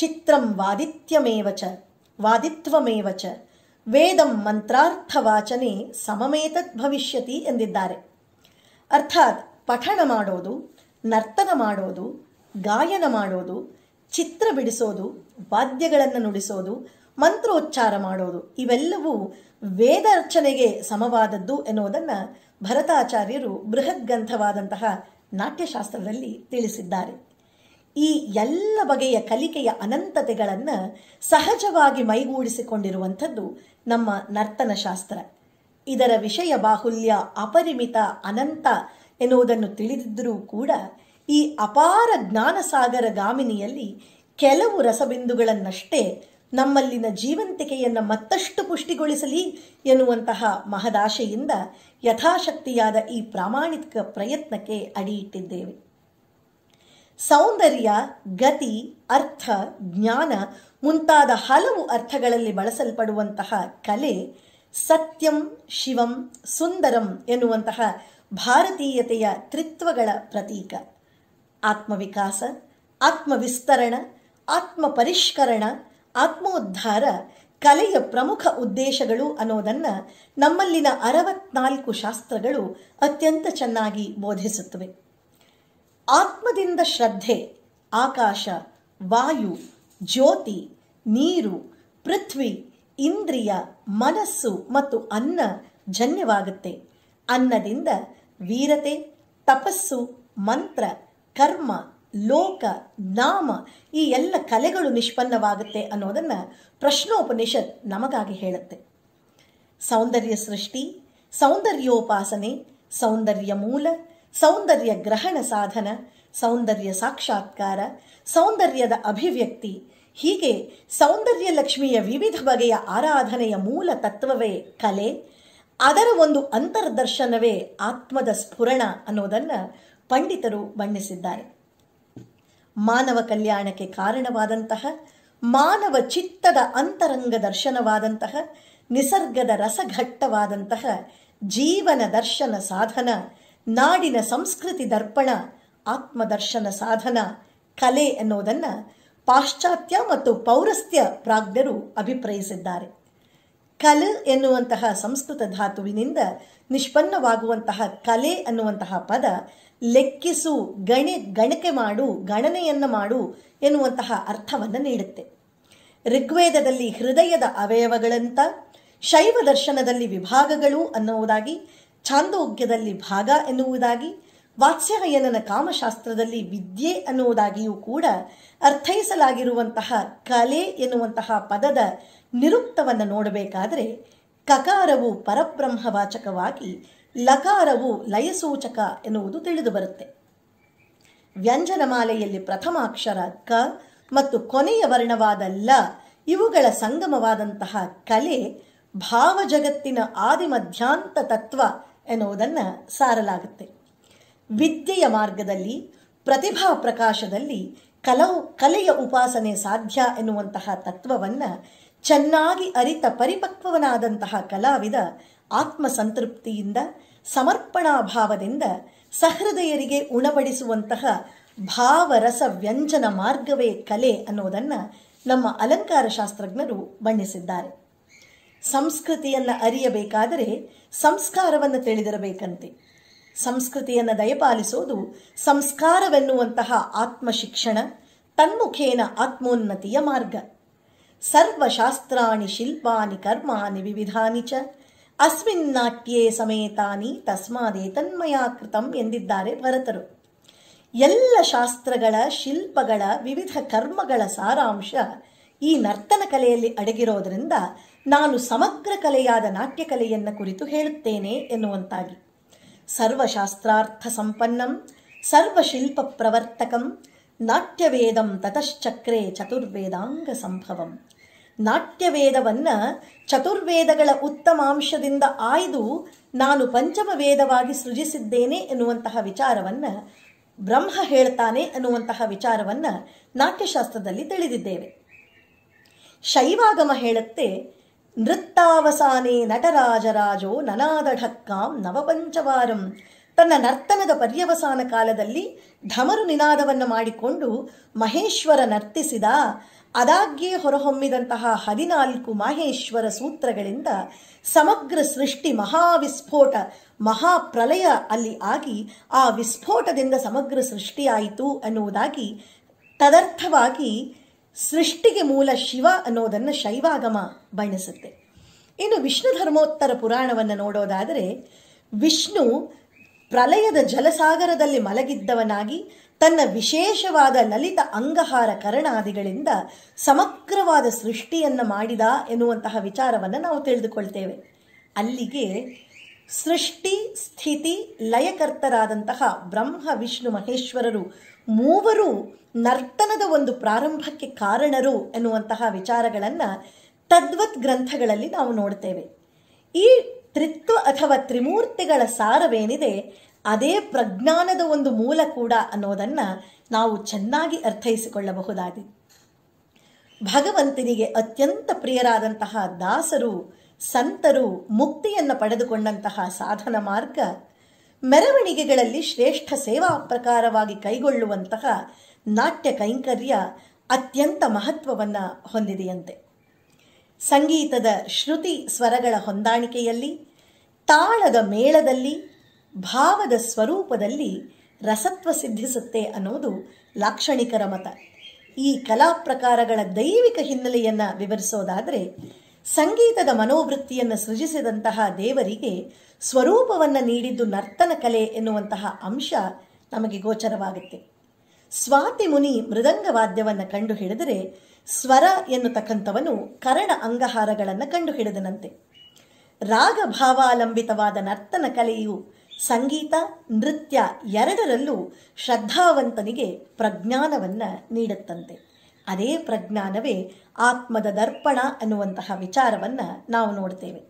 ಚಿತ್ರಂ ವಾದಿತ್ಯಮೇವ ಚ ವಾದಿತ್ವಮೇವ ಚ ವೇದಂ ಮಂತ್ರಾರ್ಥವಾಚನೆ ಸಮಮೇತದ್ ಭವಿಷ್ಯತಿ ಎಂದಿದ್ದಾರೆ ಅರ್ಥಾತ್ ಪಠಣ ಮಾಡೋದು ನರ್ತನ ಮಾಡೋದು ಗಾಯನ ಮಾಡೋದು ಚಿತ್ರ ಬಿಡಿಸೋದು ವಾದ್ಯಗಳನ್ನು ನುಡಿಸೋದು ಮಂತ್ರೋಚ್ಚಾರ ಮಾಡೋದು ಇವೆಲ್ಲವೂ ವೇದ ಅರ್ಚನೆಗೆ ಸಮವಾದದ್ದು ಎನ್ನುವುದನ್ನು ಭರತಾಚಾರ್ಯರು ಬೃಹತ್ ಗ್ರಂಥವಾದಂತಹ ನಾಟ್ಯಶಾಸ್ತ್ರದಲ್ಲಿ ತಿಳಿಸಿದ್ದಾರೆ ಈ ಎಲ್ಲ ಬಗೆಯ ಕಲಿಕೆಯ ಅನಂತತೆಗಳನ್ನು ಸಹಜವಾಗಿ ಮೈಗೂಡಿಸಿಕೊಂಡಿರುವಂಥದ್ದು ನಮ್ಮ ನರ್ತನ ಶಾಸ್ತ್ರ ಇದರ ವಿಷಯ ಬಾಹುಲ್ಯ ಅಪರಿಮಿತ ಅನಂತ ಎನ್ನುವುದನ್ನು ತಿಳಿದಿದ್ದರೂ ಕೂಡ ಈ ಅಪಾರ ಜ್ಞಾನಸಾಗರ ಗಾಮಿನಿಯಲ್ಲಿ ಕೆಲವು ರಸಬಿಂದುಗಳನ್ನಷ್ಟೇ ನಮ್ಮಲ್ಲಿನ ಜೀವಂತಿಕೆಯನ್ನು ಮತ್ತಷ್ಟು ಪುಷ್ಟಿಗೊಳಿಸಲಿ ಎನ್ನುವಂತಹ ಮಹದಾಶೆಯಿಂದ ಯಥಾಶಕ್ತಿಯಾದ ಈ ಪ್ರಾಮಾಣಿಕ ಪ್ರಯತ್ನಕ್ಕೆ ಅಡಿಯಿಟ್ಟಿದ್ದೇವೆ ಸೌಂದರ್ಯ ಗತಿ ಅರ್ಥ ಜ್ಞಾನ ಮುಂತಾದ ಹಲವು ಅರ್ಥಗಳಲ್ಲಿ ಬಳಸಲ್ಪಡುವಂತಹ ಕಲೆ ಸತ್ಯಂ ಶಿವಂ ಸುಂದರಂ ಎನ್ನುವಂತಹ ಭಾರತೀಯತೆಯ ತ್ರಿತ್ವಗಳ ಪ್ರತೀಕ ಆತ್ಮವಿಕಾಸ ಆತ್ಮವಿಸ್ತರಣ ಆತ್ಮ ಪರಿಷ್ಕರಣ ಆತ್ಮೋದ್ಧಾರ ಕಲೆಯ ಪ್ರಮುಖ ಉದ್ದೇಶಗಳು ಅನ್ನೋದನ್ನು ನಮ್ಮಲ್ಲಿನ ಅರವತ್ನಾಲ್ಕು ಶಾಸ್ತ್ರಗಳು ಅತ್ಯಂತ ಚೆನ್ನಾಗಿ ಬೋಧಿಸುತ್ತವೆ ಆತ್ಮದಿಂದ ಶ್ರದ್ಧೆ ಆಕಾಶ ವಾಯು ಜ್ಯೋತಿ ನೀರು ಪೃಥ್ವಿ ಇಂದ್ರಿಯ ಮನಸ್ಸು ಮತ್ತು ಅನ್ನ ಜನ್ಯವಾಗುತ್ತೆ ಅನ್ನದಿಂದ ವೀರತೆ ತಪಸ್ಸು ಮಂತ್ರ ಕರ್ಮ ಲೋಕ ನಾಮ ಈ ಎಲ್ಲ ಕಲೆಗಳು ನಿಷ್ಪನ್ನವಾಗುತ್ತೆ ಅನ್ನೋದನ್ನ ಪ್ರಶ್ನೋಪನಿಷತ್ ನಮಗಾಗಿ ಹೇಳುತ್ತೆ ಸೌಂದರ್ಯ ಸೃಷ್ಟಿ ಸೌಂದರ್ಯೋಪಾಸನೆ ಸೌಂದರ್ಯ ಮೂಲ ಸೌಂದರ್ಯ ಗ್ರಹಣ ಸಾಧನ ಸೌಂದರ್ಯ ಸಾಕ್ಷಾತ್ಕಾರ ಸೌಂದರ್ಯದ ಅಭಿವ್ಯಕ್ತಿ ಹೀಗೆ ಸೌಂದರ್ಯ ಲಕ್ಷ್ಮಿಯ ವಿವಿಧ ಬಗೆಯ ಆರಾಧನೆಯ ಮೂಲ ತತ್ವವೇ ಕಲೆ ಅದರ ಒಂದು ಅಂತರ್ದರ್ಶನವೇ ಆತ್ಮದ ಸ್ಫುರಣ ಅನ್ನೋದನ್ನು ಪಂಡಿತರು ಬಣ್ಣಿಸಿದ್ದಾರೆ ಮಾನವ ಕಲ್ಯಾಣಕ್ಕೆ ಕಾರಣವಾದಂತಹ ಮಾನವ ಚಿತ್ತದ ಅಂತರಂಗ ದರ್ಶನವಾದಂತಹ ನಿಸರ್ಗದ ರಸಘಟ್ಟವಾದಂತಹ ಜೀವನ ದರ್ಶನ ಸಾಧನ ನಾಡಿನ ಸಂಸ್ಕೃತಿ ದರ್ಪಣ ಆತ್ಮದರ್ಶನ ಸಾಧನ ಕಲೆ ಅನ್ನೋದನ್ನು ಪಾಶ್ಚಾತ್ಯ ಮತ್ತು ಪೌರಸ್ತ್ಯ ಪ್ರಾಜ್ಞರು ಅಭಿಪ್ರಾಯಿಸಿದ್ದಾರೆ ಕಲೆ ಎನ್ನುವಂತಹ ಸಂಸ್ಕೃತ ಧಾತುವಿನಿಂದ ನಿಷ್ಪನ್ನವಾಗುವಂತಹ ಕಲೆ ಅನ್ನುವಂತಹ ಪದ ಲೆಕ್ಕಿಸು ಗಣಿ ಗಣಕೆ ಮಾಡು ಗಣನೆಯನ್ನು ಮಾಡು ಎನ್ನುವಂತಹ ಅರ್ಥವನ್ನು ನೀಡುತ್ತೆ ಋಗ್ವೇದದಲ್ಲಿ ಹೃದಯದ ಅವಯವಗಳಂತ ಶೈವ ದರ್ಶನದಲ್ಲಿ ವಿಭಾಗಗಳು ಅನ್ನುವುದಾಗಿ ಛಾಂದೋಗ್ಯದಲ್ಲಿ ಭಾಗ ಎನ್ನುವುದಾಗಿ ವಾತ್ಸ್ಯಾಯನನ ಕಾಮಶಾಸ್ತ್ರದಲ್ಲಿ ವಿದ್ಯೆ ಅನ್ನುವುದಾಗಿಯೂ ಕೂಡ ಅರ್ಥೈಸಲಾಗಿರುವಂತಹ ಕಲೆ ಎನ್ನುವಂತಹ ಪದದ ನಿರುಕ್ತವನ್ನು ನೋಡಬೇಕಾದರೆ ಕಕಾರವು ಪರಬ್ರಹ್ಮವಾಚಕವಾಗಿ ಲಕಾರವು ಲಯಸೂಚಕ ಎನ್ನುವುದು ತಿಳಿದು ಬರುತ್ತೆ ವ್ಯಂಜನಮಾಲೆಯಲ್ಲಿ ಪ್ರಥಮ ಅಕ್ಷರ ಕ ಮತ್ತು ಕೊನೆಯ ವರ್ಣವಾದ ಲ ಇವುಗಳ ಸಂಗಮವಾದಂತಹ ಕಲೆ ಭಾವಜಗತ್ತಿನ ಆದಿಮಧ್ಯಾಂತ ತತ್ವ ಎನ್ನುವುದನ್ನು ಸಾರಲಾಗುತ್ತೆ ವಿದ್ಯೆಯ ಮಾರ್ಗದಲ್ಲಿ ಪ್ರತಿಭಾ ಪ್ರಕಾಶದಲ್ಲಿ ಕಲವು ಕಲೆಯ ಉಪಾಸನೆ ಸಾಧ್ಯ ಎನ್ನುವಂತಹ ತತ್ವವನ್ನು ಚೆನ್ನಾಗಿ ಅರಿತ ಪರಿಪಕ್ವನಾದಂತಹ ಕಲಾವಿದ ಆತ್ಮಸಂತೃಪ್ತಿಯಿಂದ ಸಮರ್ಪಣಾ ಭಾವದಿಂದ ಸಹೃದಯರಿಗೆ ಉಣಬಡಿಸುವಂತಹ ಭಾವರಸ ವ್ಯಂಜನ ಮಾರ್ಗವೇ ಕಲೆ ಅನ್ನೋದನ್ನು ನಮ್ಮ ಅಲಂಕಾರ ಶಾಸ್ತ್ರಜ್ಞರು ಬಣ್ಣಿಸಿದ್ದಾರೆ ಸಂಸ್ಕೃತಿಯನ್ನು ಅರಿಯಬೇಕಾದರೆ ಸಂಸ್ಕಾರವನ್ನು ತಿಳಿದಿರಬೇಕಂತೆ ಸಂಸ್ಕೃತಿಯನ್ನು ದಯಪಾಲಿಸೋದು ಸಂಸ್ಕಾರವೆನ್ನುವಂತಹ ಆತ್ಮಶಿಕ್ಷಣ ತನ್ಮುಖೇನ ಆತ್ಮೋನ್ನತಿಯ ಮಾರ್ಗ ಸರ್ವಶಾಸ್ತ್ರಾಣಿ ಶಿಲ್ಪಾನಿ ಕರ್ಮಾನಿ ವಿವಿಧಾನಿ ಚ ನಾಟ್ಯೇ ಸಮೇತಾನಿ ತಸ್ಮಾದೇ ತನ್ಮಯಾ ಎಂದಿದ್ದಾರೆ ಭರತರು ಎಲ್ಲ ಶಾಸ್ತ್ರಗಳ ಶಿಲ್ಪಗಳ ವಿವಿಧ ಕರ್ಮಗಳ ಸಾರಾಂಶ ಈ ನರ್ತನ ಕಲೆಯಲ್ಲಿ ಅಡಗಿರೋದರಿಂದ ನಾನು ಸಮಗ್ರ ಕಲೆಯಾದ ನಾಟ್ಯ ಕಲೆಯನ್ನು ಕುರಿತು ಹೇಳುತ್ತೇನೆ ಎನ್ನುವಂತಾಗಿ ಸಂಪನ್ನಂ ಸರ್ವಶಿಲ್ಪ ಪ್ರವರ್ತಕಂ ನಾಟ್ಯವೇದಂ ತತಶ್ಚಕ್ರೆ ಚತುರ್ವೇದಾಂಗ ಸಂಭವಂ ನಾಟ್ಯವೇದವನ್ನು ಚತುರ್ವೇದಗಳ ಉತ್ತಮಾಂಶದಿಂದ ಆಯ್ದು ನಾನು ಪಂಚಮ ವೇದವಾಗಿ ಸೃಜಿಸಿದ್ದೇನೆ ಎನ್ನುವಂತಹ ವಿಚಾರವನ್ನು ಬ್ರಹ್ಮ ಹೇಳ್ತಾನೆ ಅನ್ನುವಂತಹ ವಿಚಾರವನ್ನು ನಾಟ್ಯಶಾಸ್ತ್ರದಲ್ಲಿ ತಿಳಿದಿದ್ದೇವೆ ಶೈವಾಗಮ ಹೇಳುತ್ತೆ ನೃತ್ತಾವಸಾನೆ ನಟರಾಜರಾಜೋ ನನಾದ ಢಕ್ಕಾಂ ನವಪಂಚವಾರಂ ತನ್ನ ನರ್ತನದ ಪರ್ಯವಸಾನ ಕಾಲದಲ್ಲಿ ಧಮರು ನಿನಾದವನ್ನು ಮಾಡಿಕೊಂಡು ಮಹೇಶ್ವರ ನರ್ತಿಸಿದ ಅದಾಗ್ಯೇ ಹೊರಹೊಮ್ಮಿದಂತಹ ಹದಿನಾಲ್ಕು ಮಹೇಶ್ವರ ಸೂತ್ರಗಳಿಂದ ಸಮಗ್ರ ಸೃಷ್ಟಿ ಮಹಾವಿಸ್ಫೋಟ ಮಹಾಪ್ರಲಯ ಅಲ್ಲಿ ಆಗಿ ಆ ವಿಸ್ಫೋಟದಿಂದ ಸಮಗ್ರ ಸೃಷ್ಟಿಯಾಯಿತು ಅನ್ನುವುದಾಗಿ ತದರ್ಥವಾಗಿ ಸೃಷ್ಟಿಗೆ ಮೂಲ ಶಿವ ಅನ್ನೋದನ್ನು ಶೈವಾಗಮ ಬಣ್ಣಿಸುತ್ತೆ ಇನ್ನು ವಿಷ್ಣು ಧರ್ಮೋತ್ತರ ಪುರಾಣವನ್ನು ನೋಡೋದಾದರೆ ವಿಷ್ಣು ಪ್ರಲಯದ ಜಲಸಾಗರದಲ್ಲಿ ಮಲಗಿದ್ದವನಾಗಿ ತನ್ನ ವಿಶೇಷವಾದ ಲಲಿತ ಅಂಗಹಾರ ಕರಣಾದಿಗಳಿಂದ ಸಮಗ್ರವಾದ ಸೃಷ್ಟಿಯನ್ನು ಮಾಡಿದ ಎನ್ನುವಂತಹ ವಿಚಾರವನ್ನು ನಾವು ತಿಳಿದುಕೊಳ್ತೇವೆ ಅಲ್ಲಿಗೆ ಸೃಷ್ಟಿ ಸ್ಥಿತಿ ಲಯಕರ್ತರಾದಂತಹ ಬ್ರಹ್ಮ ವಿಷ್ಣು ಮಹೇಶ್ವರರು ಮೂವರು ನರ್ತನದ ಒಂದು ಪ್ರಾರಂಭಕ್ಕೆ ಕಾರಣರು ಎನ್ನುವಂತಹ ವಿಚಾರಗಳನ್ನು ತದ್ವತ್ ಗ್ರಂಥಗಳಲ್ಲಿ ನಾವು ನೋಡ್ತೇವೆ ಈ ತ್ರಿತ್ವ ಅಥವಾ ತ್ರಿಮೂರ್ತಿಗಳ ಸಾರವೇನಿದೆ ಅದೇ ಪ್ರಜ್ಞಾನದ ಒಂದು ಮೂಲ ಕೂಡ ಅನ್ನೋದನ್ನು ನಾವು ಚೆನ್ನಾಗಿ ಅರ್ಥೈಸಿಕೊಳ್ಳಬಹುದಾಗಿದೆ ಭಗವಂತನಿಗೆ ಅತ್ಯಂತ ಪ್ರಿಯರಾದಂತಹ ದಾಸರು ಸಂತರು ಮುಕ್ತಿಯನ್ನು ಪಡೆದುಕೊಂಡಂತಹ ಸಾಧನ ಮಾರ್ಗ ಮೆರವಣಿಗೆಗಳಲ್ಲಿ ಶ್ರೇಷ್ಠ ಸೇವಾ ಪ್ರಕಾರವಾಗಿ ಕೈಗೊಳ್ಳುವಂತಹ ನಾಟ್ಯ ಕೈಂಕರ್ಯ ಅತ್ಯಂತ ಮಹತ್ವವನ್ನು ಹೊಂದಿದೆಯಂತೆ ಸಂಗೀತದ ಶ್ರುತಿ ಸ್ವರಗಳ ಹೊಂದಾಣಿಕೆಯಲ್ಲಿ ತಾಳದ ಮೇಳದಲ್ಲಿ ಭಾವದ ಸ್ವರೂಪದಲ್ಲಿ ರಸತ್ವ ಸಿದ್ಧಿಸುತ್ತೆ ಅನ್ನೋದು ಲಾಕ್ಷಣಿಕರ ಮತ ಈ ಕಲಾ ಪ್ರಕಾರಗಳ ದೈವಿಕ ಹಿನ್ನೆಲೆಯನ್ನು ವಿವರಿಸೋದಾದರೆ ಸಂಗೀತದ ಮನೋವೃತ್ತಿಯನ್ನು ಸೃಜಿಸಿದಂತಹ ದೇವರಿಗೆ ಸ್ವರೂಪವನ್ನು ನೀಡಿದ್ದು ನರ್ತನ ಕಲೆ ಎನ್ನುವಂತಹ ಅಂಶ ನಮಗೆ ಗೋಚರವಾಗುತ್ತೆ ಸ್ವಾತಿ ಮುನಿ ಮೃದಂಗವಾದ್ಯವನ್ನು ಹಿಡಿದರೆ ಸ್ವರ ಎನ್ನುತಕ್ಕಂಥವನು ಕರಣ ಅಂಗಹಾರಗಳನ್ನು ಕಂಡುಹಿಡಿದನಂತೆ ರಾಗಭಾವಾಲಂಬಿತವಾದ ನರ್ತನ ಕಲೆಯು ಸಂಗೀತ ನೃತ್ಯ ಎರಡರಲ್ಲೂ ಶ್ರದ್ಧಾವಂತನಿಗೆ ಪ್ರಜ್ಞಾನವನ್ನು ನೀಡುತ್ತಂತೆ ಅದೇ ಪ್ರಜ್ಞಾನವೇ ಆತ್ಮದ ದರ್ಪಣ ಅನ್ನುವಂತಹ ವಿಚಾರವನ್ನ ನಾವು ನೋಡ್ತೇವೆ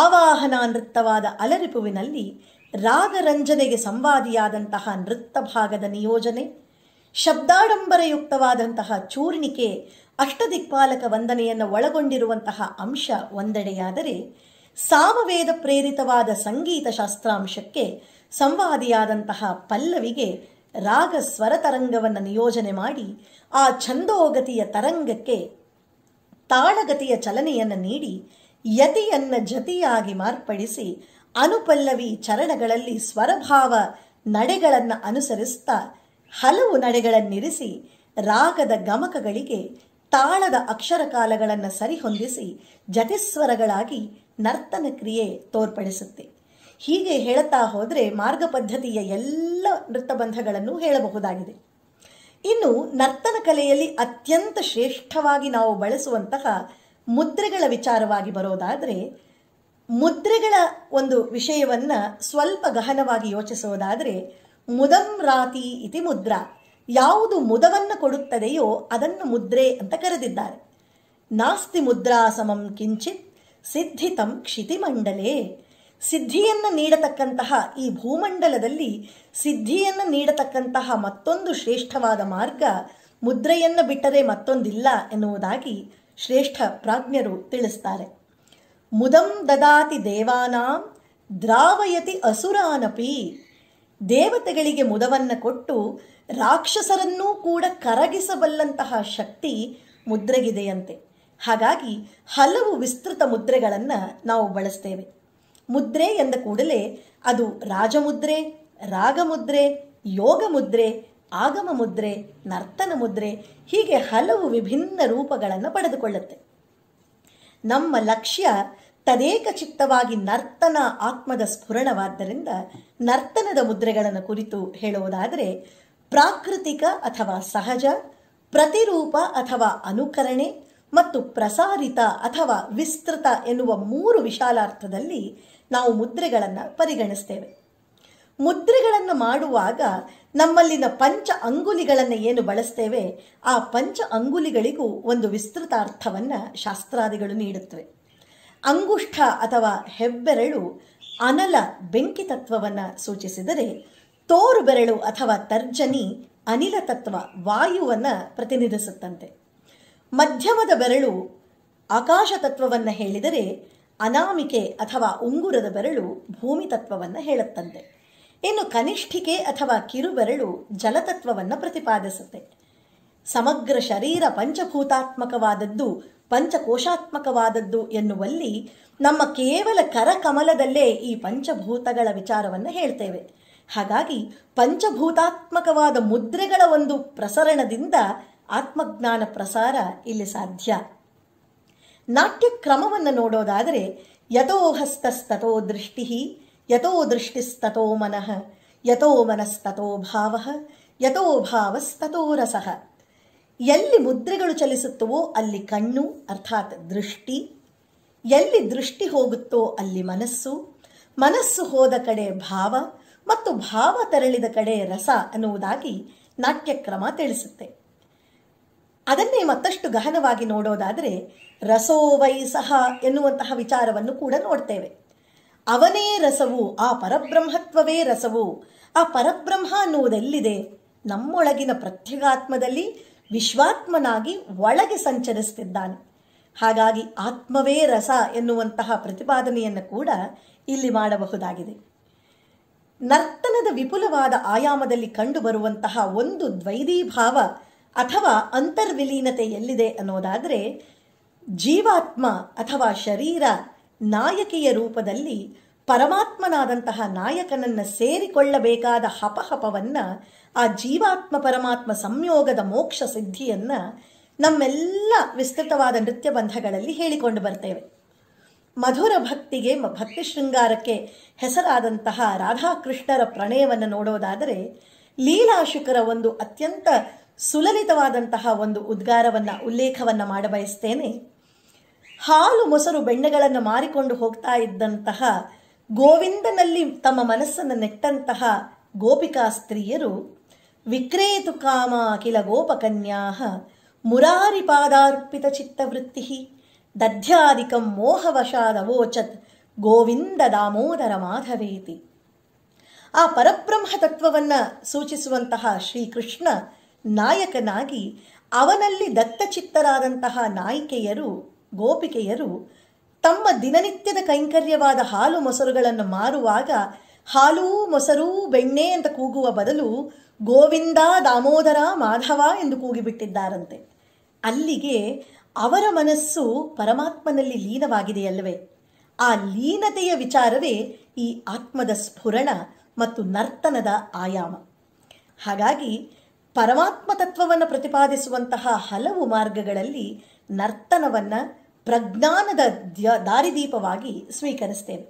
ಆವಾಹನ ನೃತ್ತವಾದ ಅಲರಿಪುವಿನಲ್ಲಿ ರಾಗರಂಜನೆಗೆ ಸಂವಾದಿಯಾದಂತಹ ನೃತ್ತ ಭಾಗದ ನಿಯೋಜನೆ ಶಬ್ದಾಡಂಬರಯುಕ್ತವಾದಂತಹ ಚೂರ್ಣಿಕೆ ಅಷ್ಟದಿಕ್ಪಾಲಕ ವಂದನೆಯನ್ನು ಒಳಗೊಂಡಿರುವಂತಹ ಅಂಶ ಒಂದೆಡೆಯಾದರೆ ಸಾಮವೇದ ಪ್ರೇರಿತವಾದ ಸಂಗೀತ ಶಾಸ್ತ್ರಾಂಶಕ್ಕೆ ಸಂವಾದಿಯಾದಂತಹ ಪಲ್ಲವಿಗೆ ರಾಗ ಸ್ವರ ತರಂಗವನ್ನು ನಿಯೋಜನೆ ಮಾಡಿ ಆ ಛಂದೋಗತಿಯ ತರಂಗಕ್ಕೆ ತಾಳಗತಿಯ ಚಲನೆಯನ್ನು ನೀಡಿ ಯತಿಯನ್ನು ಜತಿಯಾಗಿ ಮಾರ್ಪಡಿಸಿ ಅನುಪಲ್ಲವಿ ಚರಣಗಳಲ್ಲಿ ಸ್ವರಭಾವ ನಡೆಗಳನ್ನು ಅನುಸರಿಸ್ತಾ ಹಲವು ನಡೆಗಳನ್ನಿರಿಸಿ ರಾಗದ ಗಮಕಗಳಿಗೆ ತಾಳದ ಅಕ್ಷರ ಕಾಲಗಳನ್ನು ಸರಿಹೊಂದಿಸಿ ಜತಿಸ್ವರಗಳಾಗಿ ನರ್ತನ ಕ್ರಿಯೆ ತೋರ್ಪಡಿಸುತ್ತೆ ಹೀಗೆ ಹೇಳುತ್ತಾ ಹೋದರೆ ಮಾರ್ಗ ಪದ್ಧತಿಯ ಎಲ್ಲ ನೃತ್ಯಬಂಧಗಳನ್ನು ಹೇಳಬಹುದಾಗಿದೆ ಇನ್ನು ನರ್ತನ ಕಲೆಯಲ್ಲಿ ಅತ್ಯಂತ ಶ್ರೇಷ್ಠವಾಗಿ ನಾವು ಬಳಸುವಂತಹ ಮುದ್ರೆಗಳ ವಿಚಾರವಾಗಿ ಬರೋದಾದರೆ ಮುದ್ರೆಗಳ ಒಂದು ವಿಷಯವನ್ನು ಸ್ವಲ್ಪ ಗಹನವಾಗಿ ಯೋಚಿಸುವುದಾದರೆ ಮುದಂ ರಾತಿ ಇತಿ ಮುದ್ರಾ ಯಾವುದು ಮುದವನ್ನು ಕೊಡುತ್ತದೆಯೋ ಅದನ್ನು ಮುದ್ರೆ ಅಂತ ಕರೆದಿದ್ದಾರೆ ನಾಸ್ತಿ ಮುದ್ರಾ ಸಮಂ ಕಿಂಚಿತ್ ಸಿದ್ಧಿತಂ ಕ್ಷಿತಿಮಂಡಲೇ ಸಿದ್ಧಿಯನ್ನು ನೀಡತಕ್ಕಂತಹ ಈ ಭೂಮಂಡಲದಲ್ಲಿ ಸಿದ್ಧಿಯನ್ನು ನೀಡತಕ್ಕಂತಹ ಮತ್ತೊಂದು ಶ್ರೇಷ್ಠವಾದ ಮಾರ್ಗ ಮುದ್ರೆಯನ್ನು ಬಿಟ್ಟರೆ ಮತ್ತೊಂದಿಲ್ಲ ಎನ್ನುವುದಾಗಿ ಶ್ರೇಷ್ಠ ಪ್ರಾಜ್ಞರು ತಿಳಿಸ್ತಾರೆ ಮುದಂ ದದಾತಿ ದೇವಾನಾಂ ದ್ರಾವಯತಿ ಅಸುರಾನಪಿ ದೇವತೆಗಳಿಗೆ ಮುದವನ್ನು ಕೊಟ್ಟು ರಾಕ್ಷಸರನ್ನೂ ಕೂಡ ಕರಗಿಸಬಲ್ಲಂತಹ ಶಕ್ತಿ ಮುದ್ರೆಗಿದೆಯಂತೆ ಹಾಗಾಗಿ ಹಲವು ವಿಸ್ತೃತ ಮುದ್ರೆಗಳನ್ನು ನಾವು ಬಳಸ್ತೇವೆ ಮುದ್ರೆ ಎಂದ ಕೂಡಲೇ ಅದು ರಾಜಮುದ್ರೆ ರಾಗಮುದ್ರೆ ಯೋಗ ಮುದ್ರೆ ಆಗಮ ಮುದ್ರೆ ನರ್ತನ ಮುದ್ರೆ ಹೀಗೆ ಹಲವು ವಿಭಿನ್ನ ರೂಪಗಳನ್ನು ಪಡೆದುಕೊಳ್ಳುತ್ತೆ ನಮ್ಮ ಲಕ್ಷ್ಯ ತದೇಕ ಚಿತ್ತವಾಗಿ ನರ್ತನ ಆತ್ಮದ ಸ್ಫುರಣವಾದ್ದರಿಂದ ನರ್ತನದ ಮುದ್ರೆಗಳನ್ನು ಕುರಿತು ಹೇಳುವುದಾದರೆ ಪ್ರಾಕೃತಿಕ ಅಥವಾ ಸಹಜ ಪ್ರತಿರೂಪ ಅಥವಾ ಅನುಕರಣೆ ಮತ್ತು ಪ್ರಸಾರಿತ ಅಥವಾ ವಿಸ್ತೃತ ಎನ್ನುವ ಮೂರು ವಿಶಾಲಾರ್ಥದಲ್ಲಿ ನಾವು ಮುದ್ರೆಗಳನ್ನು ಪರಿಗಣಿಸ್ತೇವೆ ಮುದ್ರೆಗಳನ್ನು ಮಾಡುವಾಗ ನಮ್ಮಲ್ಲಿನ ಪಂಚ ಅಂಗುಲಿಗಳನ್ನು ಏನು ಬಳಸ್ತೇವೆ ಆ ಪಂಚ ಅಂಗುಲಿಗಳಿಗೂ ಒಂದು ವಿಸ್ತೃತ ಅರ್ಥವನ್ನು ಶಾಸ್ತ್ರಾದಿಗಳು ನೀಡುತ್ತವೆ ಅಂಗುಷ್ಠ ಅಥವಾ ಹೆಬ್ಬೆರಳು ಅನಲ ಬೆಂಕಿ ತತ್ವವನ್ನು ಸೂಚಿಸಿದರೆ ತೋರು ಬೆರಳು ಅಥವಾ ತರ್ಜನಿ ಅನಿಲ ತತ್ವ ವಾಯುವನ್ನು ಪ್ರತಿನಿಧಿಸುತ್ತಂತೆ ಮಧ್ಯಮದ ಬೆರಳು ಆಕಾಶ ತತ್ವವನ್ನು ಹೇಳಿದರೆ ಅನಾಮಿಕೆ ಅಥವಾ ಉಂಗುರದ ಬೆರಳು ಭೂಮಿ ತತ್ವವನ್ನು ಹೇಳುತ್ತಂತೆ ಇನ್ನು ಕನಿಷ್ಠಿಕೆ ಅಥವಾ ಕಿರುಬೆರಳು ಜಲತತ್ವವನ್ನು ಪ್ರತಿಪಾದಿಸುತ್ತೆ ಸಮಗ್ರ ಶರೀರ ಪಂಚಭೂತಾತ್ಮಕವಾದದ್ದು ಪಂಚಕೋಶಾತ್ಮಕವಾದದ್ದು ಎನ್ನುವಲ್ಲಿ ನಮ್ಮ ಕೇವಲ ಕರಕಮಲದಲ್ಲೇ ಈ ಪಂಚಭೂತಗಳ ವಿಚಾರವನ್ನು ಹೇಳ್ತೇವೆ ಹಾಗಾಗಿ ಪಂಚಭೂತಾತ್ಮಕವಾದ ಮುದ್ರೆಗಳ ಒಂದು ಪ್ರಸರಣದಿಂದ ಆತ್ಮಜ್ಞಾನ ಪ್ರಸಾರ ಇಲ್ಲಿ ಸಾಧ್ಯ ನಾಟ್ಯ ಕ್ರಮವನ್ನು ನೋಡೋದಾದರೆ ಹಸ್ತಸ್ತಥೋ ದೃಷ್ಟಿ ಯಥೋ ದೃಷ್ಟಿಸ್ತಥೋ ಮನಃ ಯಥೋ ಮನಸ್ತೋ ಭಾವ ಯಥೋ ಭಾವಸ್ತಥೋ ರಸಃ ಎಲ್ಲಿ ಮುದ್ರೆಗಳು ಚಲಿಸುತ್ತವೋ ಅಲ್ಲಿ ಕಣ್ಣು ಅರ್ಥಾತ್ ದೃಷ್ಟಿ ಎಲ್ಲಿ ದೃಷ್ಟಿ ಹೋಗುತ್ತೋ ಅಲ್ಲಿ ಮನಸ್ಸು ಮನಸ್ಸು ಹೋದ ಕಡೆ ಭಾವ ಮತ್ತು ಭಾವ ತೆರಳಿದ ಕಡೆ ರಸ ಅನ್ನುವುದಾಗಿ ನಾಟ್ಯಕ್ರಮ ತಿಳಿಸುತ್ತೆ ಅದನ್ನೇ ಮತ್ತಷ್ಟು ಗಹನವಾಗಿ ನೋಡೋದಾದರೆ ರಸೋ ಸಹ ಎನ್ನುವಂತಹ ವಿಚಾರವನ್ನು ಕೂಡ ನೋಡ್ತೇವೆ ಅವನೇ ರಸವು ಆ ಪರಬ್ರಹ್ಮತ್ವವೇ ರಸವು ಆ ಪರಬ್ರಹ್ಮ ಅನ್ನುವುದೆಲ್ಲಿದೆ ನಮ್ಮೊಳಗಿನ ಪ್ರತ್ಯಗಾತ್ಮದಲ್ಲಿ ವಿಶ್ವಾತ್ಮನಾಗಿ ಒಳಗೆ ಸಂಚರಿಸ್ತಿದ್ದಾನೆ ಹಾಗಾಗಿ ಆತ್ಮವೇ ರಸ ಎನ್ನುವಂತಹ ಪ್ರತಿಪಾದನೆಯನ್ನು ಕೂಡ ಇಲ್ಲಿ ಮಾಡಬಹುದಾಗಿದೆ ನರ್ತನದ ವಿಪುಲವಾದ ಆಯಾಮದಲ್ಲಿ ಕಂಡುಬರುವಂತಹ ಒಂದು ಭಾವ ಅಥವಾ ಅಂತರ್ವಿಲೀನತೆ ಎಲ್ಲಿದೆ ಅನ್ನೋದಾದರೆ ಜೀವಾತ್ಮ ಅಥವಾ ಶರೀರ ನಾಯಕಿಯ ರೂಪದಲ್ಲಿ ಪರಮಾತ್ಮನಾದಂತಹ ನಾಯಕನನ್ನು ಸೇರಿಕೊಳ್ಳಬೇಕಾದ ಹಪಹಪವನ್ನು ಆ ಜೀವಾತ್ಮ ಪರಮಾತ್ಮ ಸಂಯೋಗದ ಮೋಕ್ಷ ಸಿದ್ಧಿಯನ್ನು ನಮ್ಮೆಲ್ಲ ವಿಸ್ತೃತವಾದ ನೃತ್ಯ ಬಂಧಗಳಲ್ಲಿ ಹೇಳಿಕೊಂಡು ಬರ್ತೇವೆ ಮಧುರ ಭಕ್ತಿಗೆ ಭಕ್ತಿ ಶೃಂಗಾರಕ್ಕೆ ಹೆಸರಾದಂತಹ ರಾಧಾಕೃಷ್ಣರ ಪ್ರಣಯವನ್ನು ನೋಡೋದಾದರೆ ಲೀಲಾಶುಕರ ಒಂದು ಅತ್ಯಂತ ಸುಲಲಿತವಾದಂತಹ ಒಂದು ಉದ್ಗಾರವನ್ನು ಉಲ್ಲೇಖವನ್ನು ಮಾಡಬಯಸ್ತೇನೆ ಹಾಲು ಮೊಸರು ಬೆಣ್ಣೆಗಳನ್ನು ಮಾರಿಕೊಂಡು ಹೋಗ್ತಾ ಇದ್ದಂತಹ ಗೋವಿಂದನಲ್ಲಿ ತಮ್ಮ ಮನಸ್ಸನ್ನು ನೆಟ್ಟಂತಹ ಗೋಪಿಕಾ ಸ್ತ್ರೀಯರು ವಿಕ್ರೇತು ಕಾಮ ಅಖಿಲ ಗೋಪಕನ್ಯಾ ಪಾದಾರ್ಪಿತ ಚಿತ್ತವೃತ್ತಿ ದಧ್ಯಾಧಿಕಂ ವೋಚತ್ ಗೋವಿಂದ ದಾಮೋದರ ಮಾಧವೇತಿ ಆ ಪರಬ್ರಹ್ಮ ತತ್ವವನ್ನು ಸೂಚಿಸುವಂತಹ ಶ್ರೀಕೃಷ್ಣ ನಾಯಕನಾಗಿ ಅವನಲ್ಲಿ ದತ್ತಚಿತ್ತರಾದಂತಹ ನಾಯಿಕೆಯರು ಗೋಪಿಕೆಯರು ತಮ್ಮ ದಿನನಿತ್ಯದ ಕೈಂಕರ್ಯವಾದ ಹಾಲು ಮೊಸರುಗಳನ್ನು ಮಾರುವಾಗ ಹಾಲು ಮೊಸರು ಬೆಣ್ಣೆ ಅಂತ ಕೂಗುವ ಬದಲು ಗೋವಿಂದ ದಾಮೋದರ ಮಾಧವ ಎಂದು ಕೂಗಿಬಿಟ್ಟಿದ್ದಾರಂತೆ ಅಲ್ಲಿಗೆ ಅವರ ಮನಸ್ಸು ಪರಮಾತ್ಮನಲ್ಲಿ ಲೀನವಾಗಿದೆಯಲ್ಲವೇ ಆ ಲೀನತೆಯ ವಿಚಾರವೇ ಈ ಆತ್ಮದ ಸ್ಫುರಣ ಮತ್ತು ನರ್ತನದ ಆಯಾಮ ಹಾಗಾಗಿ ಪರಮಾತ್ಮ ತತ್ವವನ್ನು ಪ್ರತಿಪಾದಿಸುವಂತಹ ಹಲವು ಮಾರ್ಗಗಳಲ್ಲಿ ನರ್ತನವನ್ನು ಪ್ರಜ್ಞಾನದ ದಾರಿದೀಪವಾಗಿ ಸ್ವೀಕರಿಸ್ತೇವೆ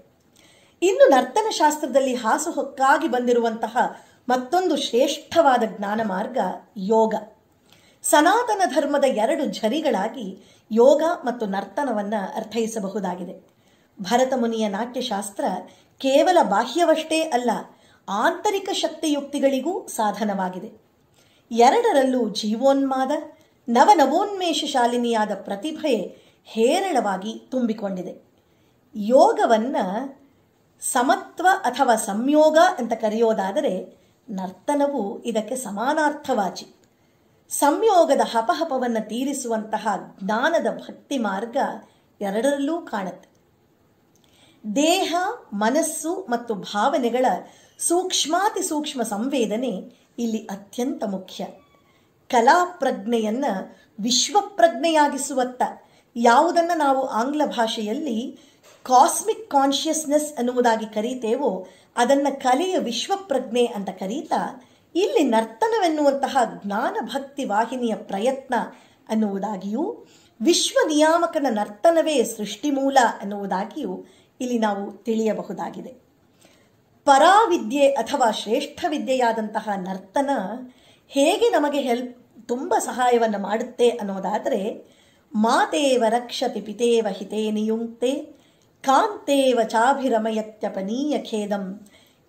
ಇನ್ನು ನರ್ತನ ಶಾಸ್ತ್ರದಲ್ಲಿ ಹಾಸುಹೊಕ್ಕಾಗಿ ಬಂದಿರುವಂತಹ ಮತ್ತೊಂದು ಶ್ರೇಷ್ಠವಾದ ಜ್ಞಾನ ಮಾರ್ಗ ಯೋಗ ಸನಾತನ ಧರ್ಮದ ಎರಡು ಝರಿಗಳಾಗಿ ಯೋಗ ಮತ್ತು ನರ್ತನವನ್ನು ಅರ್ಥೈಸಬಹುದಾಗಿದೆ ಭರತ ಮುನಿಯ ನಾಟ್ಯಶಾಸ್ತ್ರ ಕೇವಲ ಬಾಹ್ಯವಷ್ಟೇ ಅಲ್ಲ ಆಂತರಿಕ ಶಕ್ತಿಯುಕ್ತಿಗಳಿಗೂ ಸಾಧನವಾಗಿದೆ ಎರಡರಲ್ಲೂ ಜೀವೋನ್ಮಾದ ನವನವೋನ್ಮೇಷ ಶಾಲಿನಿಯಾದ ಪ್ರತಿಭೆ ಹೇರಳವಾಗಿ ತುಂಬಿಕೊಂಡಿದೆ ಯೋಗವನ್ನು ಸಮತ್ವ ಅಥವಾ ಸಂಯೋಗ ಅಂತ ಕರೆಯೋದಾದರೆ ನರ್ತನವು ಇದಕ್ಕೆ ಸಮಾನಾರ್ಥವಾಚಿ ಸಂಯೋಗದ ಹಪಹಪವನ್ನು ತೀರಿಸುವಂತಹ ಜ್ಞಾನದ ಭಕ್ತಿ ಮಾರ್ಗ ಎರಡರಲ್ಲೂ ಕಾಣುತ್ತೆ ದೇಹ ಮನಸ್ಸು ಮತ್ತು ಭಾವನೆಗಳ ಸೂಕ್ಷ್ಮಾತಿ ಸೂಕ್ಷ್ಮ ಸಂವೇದನೆ ಇಲ್ಲಿ ಅತ್ಯಂತ ಮುಖ್ಯ ಕಲಾಪ್ರಜ್ಞೆಯನ್ನು ವಿಶ್ವಪ್ರಜ್ಞೆಯಾಗಿಸುವತ್ತ ಯಾವುದನ್ನು ನಾವು ಆಂಗ್ಲ ಭಾಷೆಯಲ್ಲಿ ಕಾಸ್ಮಿಕ್ ಕಾನ್ಷಿಯಸ್ನೆಸ್ ಅನ್ನುವುದಾಗಿ ಕರೀತೇವೋ ಅದನ್ನು ಕಲೆಯ ವಿಶ್ವಪ್ರಜ್ಞೆ ಅಂತ ಕರೀತಾ ಇಲ್ಲಿ ನರ್ತನವೆನ್ನುವಂತಹ ಜ್ಞಾನ ಭಕ್ತಿ ವಾಹಿನಿಯ ಪ್ರಯತ್ನ ಅನ್ನುವುದಾಗಿಯೂ ವಿಶ್ವ ನಿಯಾಮಕನ ನರ್ತನವೇ ಸೃಷ್ಟಿ ಮೂಲ ಅನ್ನುವುದಾಗಿಯೂ ಇಲ್ಲಿ ನಾವು ತಿಳಿಯಬಹುದಾಗಿದೆ ಪರಾವಿದ್ಯೆ ಅಥವಾ ಶ್ರೇಷ್ಠ ವಿದ್ಯೆಯಾದಂತಹ ನರ್ತನ ಹೇಗೆ ನಮಗೆ ಹೆಲ್ಪ್ ತುಂಬ ಸಹಾಯವನ್ನು ಮಾಡುತ್ತೆ ಅನ್ನೋದಾದರೆ ಮಾತೇವ ರಕ್ಷತಿ ಪಿತೇವ ಹಿತೇ ನಿಯುಂಕ್ತೆ ಕಾಂತೇವ ಚಾಭಿರಮಯತ್ಯಪನೀಯ ಖೇದಂ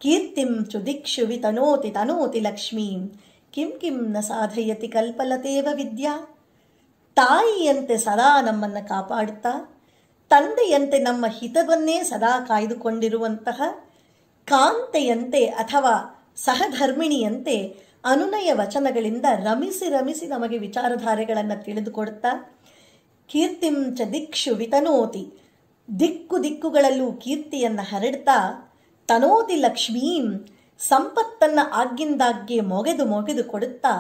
ಕೀರ್ತಿಂ ಚು ದಿಕ್ಷು ವಿತನೋತಿ ತನೋತಿ ಲಕ್ಷ್ಮೀಂ ಕಿಂ ಕಿಂ ನ ಸಾಧಯತಿ ಕಲ್ಪಲತೇವ ವಿದ್ಯಾ ತಾಯಿಯಂತೆ ಸದಾ ನಮ್ಮನ್ನು ಕಾಪಾಡುತ್ತಾ ತಂದೆಯಂತೆ ನಮ್ಮ ಹಿತವನ್ನೇ ಸದಾ ಕಾಯ್ದುಕೊಂಡಿರುವಂತಹ ಕಾಂತೆಯಂತೆ ಅಥವಾ ಸಹಧರ್ಮಿಣಿಯಂತೆ ಅನುನಯ ವಚನಗಳಿಂದ ರಮಿಸಿ ರಮಿಸಿ ನಮಗೆ ವಿಚಾರಧಾರೆಗಳನ್ನು ತಿಳಿದುಕೊಡ್ತಾ ಕೀರ್ತಿಂ ಚ ದಿಕ್ಷು ವಿತನೋತಿ ದಿಕ್ಕು ದಿಕ್ಕುಗಳಲ್ಲೂ ಕೀರ್ತಿಯನ್ನು ಹರಡ್ತಾ ತನೋತಿ ಲಕ್ಷ್ಮೀಂ ಸಂಪತ್ತನ್ನು ಆಗಿಂದಾಗ್ಗೆ ಮೊಗೆದು ಮೊಗೆದು ಕೊಡುತ್ತಾ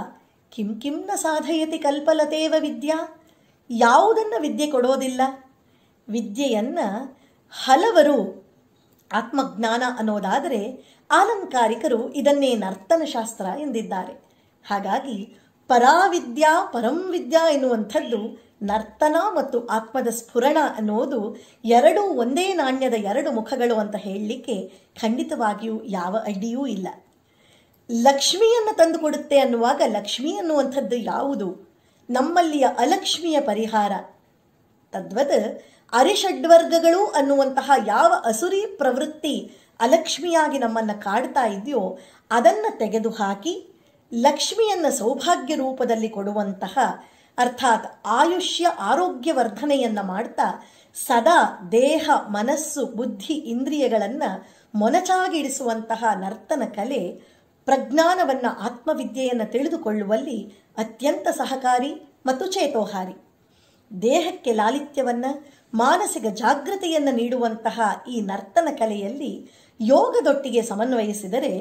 ಕಿಂ ಕಿಂನ ಸಾಧಯತಿ ಕಲ್ಪಲತೇವ ವಿದ್ಯಾ ಯಾವುದನ್ನು ವಿದ್ಯೆ ಕೊಡೋದಿಲ್ಲ ವಿದ್ಯೆಯನ್ನ ಹಲವರು ಆತ್ಮಜ್ಞಾನ ಅನ್ನೋದಾದರೆ ಆಲಂಕಾರಿಕರು ಇದನ್ನೇ ನರ್ತನಶಾಸ್ತ್ರ ಎಂದಿದ್ದಾರೆ ಹಾಗಾಗಿ ಪರಾವಿದ್ಯಾ ಪರಂ ವಿದ್ಯಾ ಎನ್ನುವಂಥದ್ದು ನರ್ತನ ಮತ್ತು ಆತ್ಮದ ಸ್ಫುರಣ ಅನ್ನೋದು ಎರಡೂ ಒಂದೇ ನಾಣ್ಯದ ಎರಡು ಮುಖಗಳು ಅಂತ ಹೇಳಲಿಕ್ಕೆ ಖಂಡಿತವಾಗಿಯೂ ಯಾವ ಅಡ್ಡಿಯೂ ಇಲ್ಲ ಲಕ್ಷ್ಮಿಯನ್ನು ತಂದುಕೊಡುತ್ತೆ ಅನ್ನುವಾಗ ಲಕ್ಷ್ಮಿ ಅನ್ನುವಂಥದ್ದು ಯಾವುದು ನಮ್ಮಲ್ಲಿಯ ಅಲಕ್ಷ್ಮಿಯ ಪರಿಹಾರ ತದ್ವತ್ ಅರಿಷಡ್ವರ್ಗಗಳು ಅನ್ನುವಂತಹ ಯಾವ ಅಸುರಿ ಪ್ರವೃತ್ತಿ ಅಲಕ್ಷ್ಮಿಯಾಗಿ ನಮ್ಮನ್ನು ಕಾಡ್ತಾ ಇದೆಯೋ ಅದನ್ನು ತೆಗೆದುಹಾಕಿ ಲಕ್ಷ್ಮಿಯನ್ನು ಸೌಭಾಗ್ಯ ರೂಪದಲ್ಲಿ ಕೊಡುವಂತಹ ಅರ್ಥಾತ್ ಆಯುಷ್ಯ ಆರೋಗ್ಯ ವರ್ಧನೆಯನ್ನ ಮಾಡ್ತಾ ಸದಾ ದೇಹ ಮನಸ್ಸು ಬುದ್ಧಿ ಇಂದ್ರಿಯಗಳನ್ನು ಮೊನಚಾಗಿಡಿಸುವಂತಹ ನರ್ತನ ಕಲೆ ಪ್ರಜ್ಞಾನವನ್ನು ಆತ್ಮವಿದ್ಯೆಯನ್ನು ತಿಳಿದುಕೊಳ್ಳುವಲ್ಲಿ ಅತ್ಯಂತ ಸಹಕಾರಿ ಮತ್ತು ಚೇತೋಹಾರಿ ದೇಹಕ್ಕೆ ಲಾಲಿತ್ಯವನ್ನು ಮಾನಸಿಕ ಜಾಗೃತೆಯನ್ನು ನೀಡುವಂತಹ ಈ ನರ್ತನ ಕಲೆಯಲ್ಲಿ ಯೋಗದೊಟ್ಟಿಗೆ ಸಮನ್ವಯಿಸಿದರೆ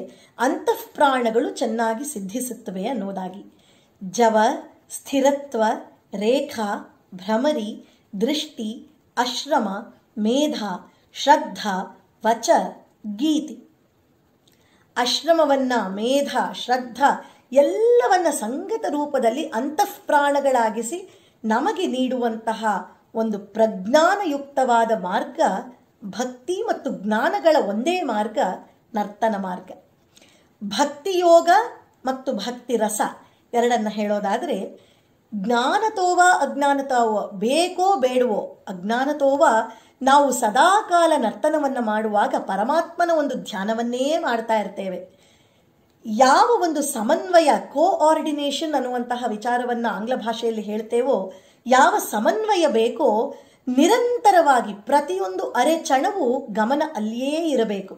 ಅಂತಃಪ್ರಾಣಗಳು ಚೆನ್ನಾಗಿ ಸಿದ್ಧಿಸುತ್ತವೆ ಅನ್ನೋದಾಗಿ ಜವ ಸ್ಥಿರತ್ವ ರೇಖಾ ಭ್ರಮರಿ ದೃಷ್ಟಿ ಅಶ್ರಮ ಮೇಧ ಶ್ರದ್ಧಾ ವಚ ಗೀತಿ ಅಶ್ರಮವನ್ನು ಮೇಧಾ ಶ್ರದ್ಧಾ ಎಲ್ಲವನ್ನ ಸಂಗತ ರೂಪದಲ್ಲಿ ಅಂತಃಪ್ರಾಣಗಳಾಗಿಸಿ ನಮಗೆ ನೀಡುವಂತಹ ಒಂದು ಪ್ರಜ್ಞಾನಯುಕ್ತವಾದ ಮಾರ್ಗ ಭಕ್ತಿ ಮತ್ತು ಜ್ಞಾನಗಳ ಒಂದೇ ಮಾರ್ಗ ನರ್ತನ ಮಾರ್ಗ ಭಕ್ತಿಯೋಗ ಮತ್ತು ಭಕ್ತಿ ರಸ ಎರಡನ್ನು ಹೇಳೋದಾದರೆ ಜ್ಞಾನತೋವ ಅಜ್ಞಾನತೋವ ಬೇಕೋ ಬೇಡವೋ ಅಜ್ಞಾನತೋವ ನಾವು ಸದಾಕಾಲ ನರ್ತನವನ್ನು ಮಾಡುವಾಗ ಪರಮಾತ್ಮನ ಒಂದು ಧ್ಯಾನವನ್ನೇ ಮಾಡ್ತಾ ಇರ್ತೇವೆ ಯಾವ ಒಂದು ಸಮನ್ವಯ ಕೋಆರ್ಡಿನೇಷನ್ ಅನ್ನುವಂತಹ ವಿಚಾರವನ್ನು ಆಂಗ್ಲ ಭಾಷೆಯಲ್ಲಿ ಹೇಳ್ತೇವೋ ಯಾವ ಸಮನ್ವಯ ಬೇಕೋ ನಿರಂತರವಾಗಿ ಪ್ರತಿಯೊಂದು ಅರೆ ಚಣವು ಗಮನ ಅಲ್ಲಿಯೇ ಇರಬೇಕು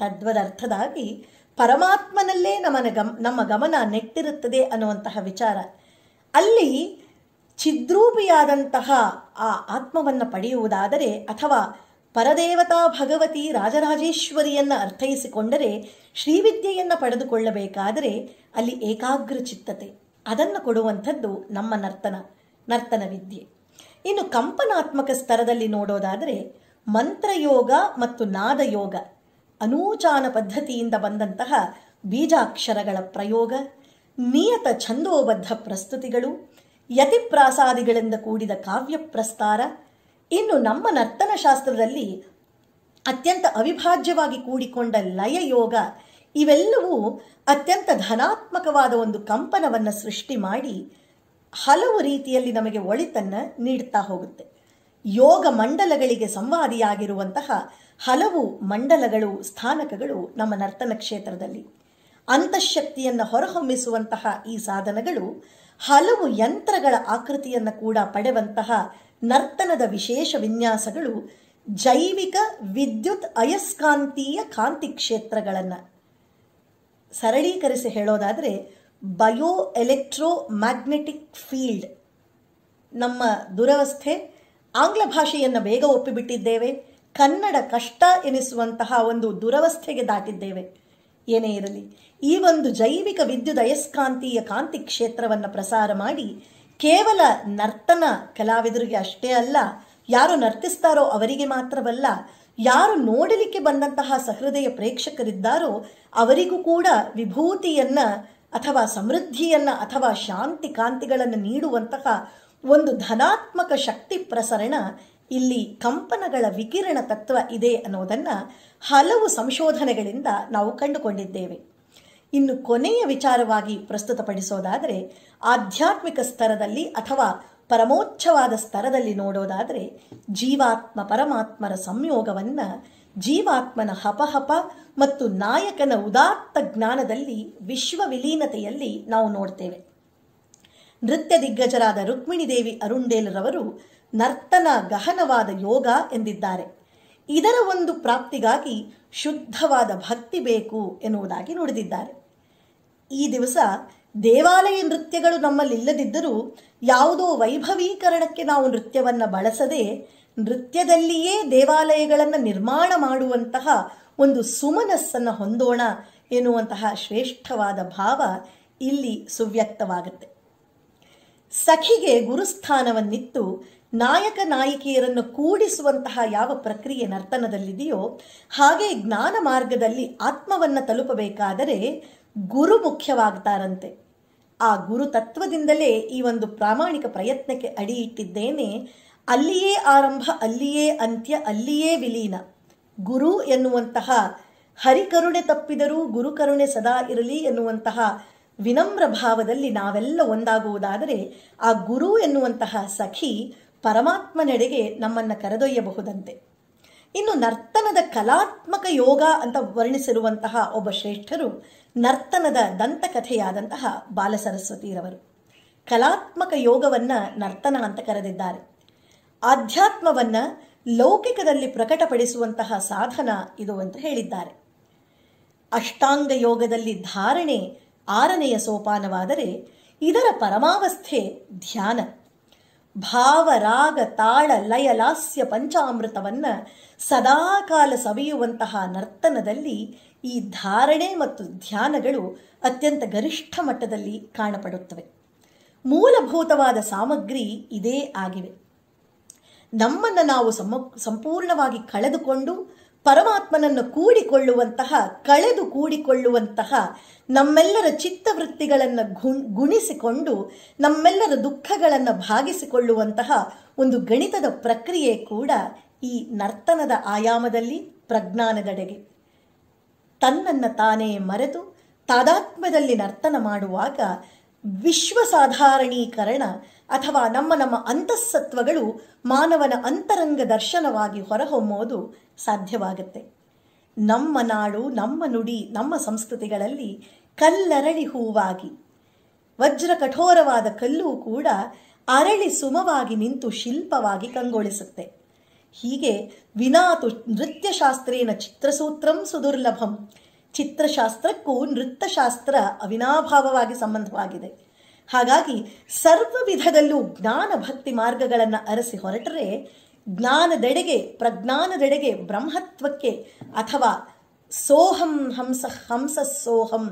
ತದ್ವದರ್ಥದಾಗಿ ಪರಮಾತ್ಮನಲ್ಲೇ ನಮ್ಮನ ಗಮ ನಮ್ಮ ಗಮನ ನೆಟ್ಟಿರುತ್ತದೆ ಅನ್ನುವಂತಹ ವಿಚಾರ ಅಲ್ಲಿ ಛಿದ್ರೂಪಿಯಾದಂತಹ ಆ ಆತ್ಮವನ್ನು ಪಡೆಯುವುದಾದರೆ ಅಥವಾ ಪರದೇವತಾ ಭಗವತಿ ರಾಜರಾಜೇಶ್ವರಿಯನ್ನು ಅರ್ಥೈಸಿಕೊಂಡರೆ ಶ್ರೀವಿದ್ಯೆಯನ್ನು ಪಡೆದುಕೊಳ್ಳಬೇಕಾದರೆ ಅಲ್ಲಿ ಏಕಾಗ್ರ ಚಿತ್ತತೆ ಅದನ್ನು ಕೊಡುವಂಥದ್ದು ನಮ್ಮ ನರ್ತನ ನರ್ತನ ವಿದ್ಯೆ ಇನ್ನು ಕಂಪನಾತ್ಮಕ ಸ್ತರದಲ್ಲಿ ನೋಡೋದಾದರೆ ಮಂತ್ರಯೋಗ ಮತ್ತು ನಾದಯೋಗ ಅನೂಚಾನ ಪದ್ಧತಿಯಿಂದ ಬಂದಂತಹ ಬೀಜಾಕ್ಷರಗಳ ಪ್ರಯೋಗ ನಿಯತ ಛಂದೋಬದ್ಧ ಪ್ರಸ್ತುತಿಗಳು ಯತಿಪ್ರಾಸಾದಿಗಳಿಂದ ಕೂಡಿದ ಕಾವ್ಯ ಪ್ರಸ್ತಾರ ಇನ್ನು ನಮ್ಮ ನರ್ತನ ಶಾಸ್ತ್ರದಲ್ಲಿ ಅತ್ಯಂತ ಅವಿಭಾಜ್ಯವಾಗಿ ಕೂಡಿಕೊಂಡ ಲಯ ಯೋಗ ಇವೆಲ್ಲವೂ ಅತ್ಯಂತ ಧನಾತ್ಮಕವಾದ ಒಂದು ಕಂಪನವನ್ನು ಸೃಷ್ಟಿ ಮಾಡಿ ಹಲವು ರೀತಿಯಲ್ಲಿ ನಮಗೆ ಒಳಿತನ್ನು ನೀಡ್ತಾ ಹೋಗುತ್ತೆ ಯೋಗ ಮಂಡಲಗಳಿಗೆ ಸಂವಾದಿಯಾಗಿರುವಂತಹ ಹಲವು ಮಂಡಲಗಳು ಸ್ಥಾನಕಗಳು ನಮ್ಮ ನರ್ತನ ಕ್ಷೇತ್ರದಲ್ಲಿ ಅಂತಃಶಕ್ತಿಯನ್ನು ಹೊರಹೊಮ್ಮಿಸುವಂತಹ ಈ ಸಾಧನಗಳು ಹಲವು ಯಂತ್ರಗಳ ಆಕೃತಿಯನ್ನು ಕೂಡ ಪಡೆವಂತಹ ನರ್ತನದ ವಿಶೇಷ ವಿನ್ಯಾಸಗಳು ಜೈವಿಕ ವಿದ್ಯುತ್ ಅಯಸ್ಕಾಂತೀಯ ಕಾಂತಿ ಕ್ಷೇತ್ರಗಳನ್ನು ಸರಳೀಕರಿಸಿ ಹೇಳೋದಾದರೆ ಬಯೋ ಎಲೆಕ್ಟ್ರೋ ಮ್ಯಾಗ್ನೆಟಿಕ್ ಫೀಲ್ಡ್ ನಮ್ಮ ದುರವಸ್ಥೆ ಆಂಗ್ಲ ಭಾಷೆಯನ್ನು ಬೇಗ ಒಪ್ಪಿಬಿಟ್ಟಿದ್ದೇವೆ ಕನ್ನಡ ಕಷ್ಟ ಎನಿಸುವಂತಹ ಒಂದು ದುರವಸ್ಥೆಗೆ ದಾಟಿದ್ದೇವೆ ಏನೇ ಇರಲಿ ಈ ಒಂದು ಜೈವಿಕ ವಿದ್ಯುತ್ ಅಯಸ್ಕಾಂತೀಯ ಕಾಂತಿ ಕ್ಷೇತ್ರವನ್ನು ಪ್ರಸಾರ ಮಾಡಿ ಕೇವಲ ನರ್ತನ ಕಲಾವಿದರಿಗೆ ಅಷ್ಟೇ ಅಲ್ಲ ಯಾರು ನರ್ತಿಸ್ತಾರೋ ಅವರಿಗೆ ಮಾತ್ರವಲ್ಲ ಯಾರು ನೋಡಲಿಕ್ಕೆ ಬಂದಂತಹ ಸಹೃದಯ ಪ್ರೇಕ್ಷಕರಿದ್ದಾರೋ ಅವರಿಗೂ ಕೂಡ ವಿಭೂತಿಯನ್ನು ಅಥವಾ ಸಮೃದ್ಧಿಯನ್ನು ಅಥವಾ ಶಾಂತಿ ಕಾಂತಿಗಳನ್ನು ನೀಡುವಂತಹ ಒಂದು ಧನಾತ್ಮಕ ಶಕ್ತಿ ಪ್ರಸರಣ ಇಲ್ಲಿ ಕಂಪನಗಳ ವಿಕಿರಣ ತತ್ವ ಇದೆ ಅನ್ನೋದನ್ನು ಹಲವು ಸಂಶೋಧನೆಗಳಿಂದ ನಾವು ಕಂಡುಕೊಂಡಿದ್ದೇವೆ ಇನ್ನು ಕೊನೆಯ ವಿಚಾರವಾಗಿ ಪ್ರಸ್ತುತಪಡಿಸೋದಾದರೆ ಆಧ್ಯಾತ್ಮಿಕ ಸ್ತರದಲ್ಲಿ ಅಥವಾ ಪರಮೋಚ್ಛವಾದ ಸ್ತರದಲ್ಲಿ ನೋಡೋದಾದರೆ ಜೀವಾತ್ಮ ಪರಮಾತ್ಮರ ಸಂಯೋಗವನ್ನು ಜೀವಾತ್ಮನ ಹಪಹಪ ಮತ್ತು ನಾಯಕನ ಉದಾತ್ತ ಜ್ಞಾನದಲ್ಲಿ ವಿಶ್ವ ವಿಲೀನತೆಯಲ್ಲಿ ನಾವು ನೋಡ್ತೇವೆ ನೃತ್ಯ ದಿಗ್ಗಜರಾದ ರುಕ್ಮಿಣಿದೇವಿ ಅರುಂಡೇಲರವರು ನರ್ತನ ಗಹನವಾದ ಯೋಗ ಎಂದಿದ್ದಾರೆ ಇದರ ಒಂದು ಪ್ರಾಪ್ತಿಗಾಗಿ ಶುದ್ಧವಾದ ಭಕ್ತಿ ಬೇಕು ಎನ್ನುವುದಾಗಿ ನುಡಿದಿದ್ದಾರೆ ಈ ದಿವಸ ದೇವಾಲಯ ನೃತ್ಯಗಳು ನಮ್ಮಲ್ಲಿಲ್ಲದಿದ್ದರೂ ಯಾವುದೋ ವೈಭವೀಕರಣಕ್ಕೆ ನಾವು ನೃತ್ಯವನ್ನು ಬಳಸದೆ ನೃತ್ಯದಲ್ಲಿಯೇ ದೇವಾಲಯಗಳನ್ನು ನಿರ್ಮಾಣ ಮಾಡುವಂತಹ ಒಂದು ಸುಮನಸ್ಸನ್ನು ಹೊಂದೋಣ ಎನ್ನುವಂತಹ ಶ್ರೇಷ್ಠವಾದ ಭಾವ ಇಲ್ಲಿ ಸುವ್ಯಕ್ತವಾಗುತ್ತೆ ಸಖಿಗೆ ಗುರುಸ್ಥಾನವನ್ನಿತ್ತು ನಾಯಕ ನಾಯಕಿಯರನ್ನು ಕೂಡಿಸುವಂತಹ ಯಾವ ಪ್ರಕ್ರಿಯೆ ನರ್ತನದಲ್ಲಿದೆಯೋ ಹಾಗೆ ಜ್ಞಾನ ಮಾರ್ಗದಲ್ಲಿ ಆತ್ಮವನ್ನು ತಲುಪಬೇಕಾದರೆ ಗುರು ಮುಖ್ಯವಾಗ್ತಾರಂತೆ ಆ ಗುರು ತತ್ವದಿಂದಲೇ ಈ ಒಂದು ಪ್ರಾಮಾಣಿಕ ಪ್ರಯತ್ನಕ್ಕೆ ಅಡಿ ಇಟ್ಟಿದ್ದೇನೆ ಅಲ್ಲಿಯೇ ಆರಂಭ ಅಲ್ಲಿಯೇ ಅಂತ್ಯ ಅಲ್ಲಿಯೇ ವಿಲೀನ ಗುರು ಎನ್ನುವಂತಹ ಹರಿಕರುಣೆ ತಪ್ಪಿದರೂ ಗುರುಕರುಣೆ ಸದಾ ಇರಲಿ ಎನ್ನುವಂತಹ ವಿನಮ್ರ ಭಾವದಲ್ಲಿ ನಾವೆಲ್ಲ ಒಂದಾಗುವುದಾದರೆ ಆ ಗುರು ಎನ್ನುವಂತಹ ಸಖಿ ಪರಮಾತ್ಮನೆಡೆಗೆ ನಮ್ಮನ್ನು ಕರೆದೊಯ್ಯಬಹುದಂತೆ ಇನ್ನು ನರ್ತನದ ಕಲಾತ್ಮಕ ಯೋಗ ಅಂತ ವರ್ಣಿಸಿರುವಂತಹ ಒಬ್ಬ ಶ್ರೇಷ್ಠರು ನರ್ತನದ ದಂತಕಥೆಯಾದಂತಹ ಬಾಲಸರಸ್ವತಿರವರು ಕಲಾತ್ಮಕ ಯೋಗವನ್ನು ನರ್ತನ ಅಂತ ಕರೆದಿದ್ದಾರೆ ಆಧ್ಯಾತ್ಮವನ್ನು ಲೌಕಿಕದಲ್ಲಿ ಪ್ರಕಟಪಡಿಸುವಂತಹ ಸಾಧನ ಇದು ಅಂತ ಹೇಳಿದ್ದಾರೆ ಅಷ್ಟಾಂಗ ಯೋಗದಲ್ಲಿ ಧಾರಣೆ ಆರನೆಯ ಸೋಪಾನವಾದರೆ ಇದರ ಪರಮಾವಸ್ಥೆ ಧ್ಯಾನ ಭಾವರಾಗ ತಾಳ ಲಯ ಲಾಸ್ಯ ಪಂಚಾಮೃತವನ್ನು ಸದಾಕಾಲ ಸವಿಯುವಂತಹ ನರ್ತನದಲ್ಲಿ ಈ ಧಾರಣೆ ಮತ್ತು ಧ್ಯಾನಗಳು ಅತ್ಯಂತ ಗರಿಷ್ಠ ಮಟ್ಟದಲ್ಲಿ ಕಾಣಪಡುತ್ತವೆ ಮೂಲಭೂತವಾದ ಸಾಮಗ್ರಿ ಇದೇ ಆಗಿವೆ ನಮ್ಮನ್ನು ನಾವು ಸಮ ಸಂಪೂರ್ಣವಾಗಿ ಕಳೆದುಕೊಂಡು ಪರಮಾತ್ಮನನ್ನು ಕೂಡಿಕೊಳ್ಳುವಂತಹ ಕಳೆದು ಕೂಡಿಕೊಳ್ಳುವಂತಹ ನಮ್ಮೆಲ್ಲರ ಚಿತ್ತವೃತ್ತಿಗಳನ್ನು ಗುಣ್ ಗುಣಿಸಿಕೊಂಡು ನಮ್ಮೆಲ್ಲರ ದುಃಖಗಳನ್ನು ಭಾಗಿಸಿಕೊಳ್ಳುವಂತಹ ಒಂದು ಗಣಿತದ ಪ್ರಕ್ರಿಯೆ ಕೂಡ ಈ ನರ್ತನದ ಆಯಾಮದಲ್ಲಿ ಪ್ರಜ್ಞಾನದೆಡೆಗೆ ತನ್ನನ್ನು ತಾನೇ ಮರೆತು ತಾದಾತ್ಮ್ಯದಲ್ಲಿ ನರ್ತನ ಮಾಡುವಾಗ ವಿಶ್ವಸಾಧಾರಣೀಕರಣ ಅಥವಾ ನಮ್ಮ ನಮ್ಮ ಅಂತಃಸತ್ವಗಳು ಮಾನವನ ಅಂತರಂಗ ದರ್ಶನವಾಗಿ ಹೊರಹೊಮ್ಮೋದು ಸಾಧ್ಯವಾಗುತ್ತೆ ನಮ್ಮ ನಾಡು ನಮ್ಮ ನುಡಿ ನಮ್ಮ ಸಂಸ್ಕೃತಿಗಳಲ್ಲಿ ಕಲ್ಲರಳಿ ಹೂವಾಗಿ ವಜ್ರ ಕಠೋರವಾದ ಕಲ್ಲು ಕೂಡ ಅರಳಿ ಸುಮವಾಗಿ ನಿಂತು ಶಿಲ್ಪವಾಗಿ ಕಂಗೊಳಿಸುತ್ತೆ ಹೀಗೆ ವಿನಾತು ನೃತ್ಯಶಾಸ್ತ್ರೇನ ಚಿತ್ರಸೂತ್ರಂ ಸುದುರ್ಲಭಂ ಚಿತ್ರಶಾಸ್ತ್ರಕ್ಕೂ ನೃತ್ಯಶಾಸ್ತ್ರ ಅವಿನಾಭಾವವಾಗಿ ಸಂಬಂಧವಾಗಿದೆ ಹಾಗಾಗಿ ಸರ್ವ ವಿಧದಲ್ಲೂ ಜ್ಞಾನ ಭಕ್ತಿ ಮಾರ್ಗಗಳನ್ನು ಅರಸಿ ಹೊರಟರೆ ಜ್ಞಾನದೆಡೆಗೆ ಪ್ರಜ್ಞಾನದೆಡೆಗೆ ಬ್ರಹ್ಮತ್ವಕ್ಕೆ ಅಥವಾ ಸೋಹಂ ಹಂಸ ಹಂಸ ಸೋಹಂ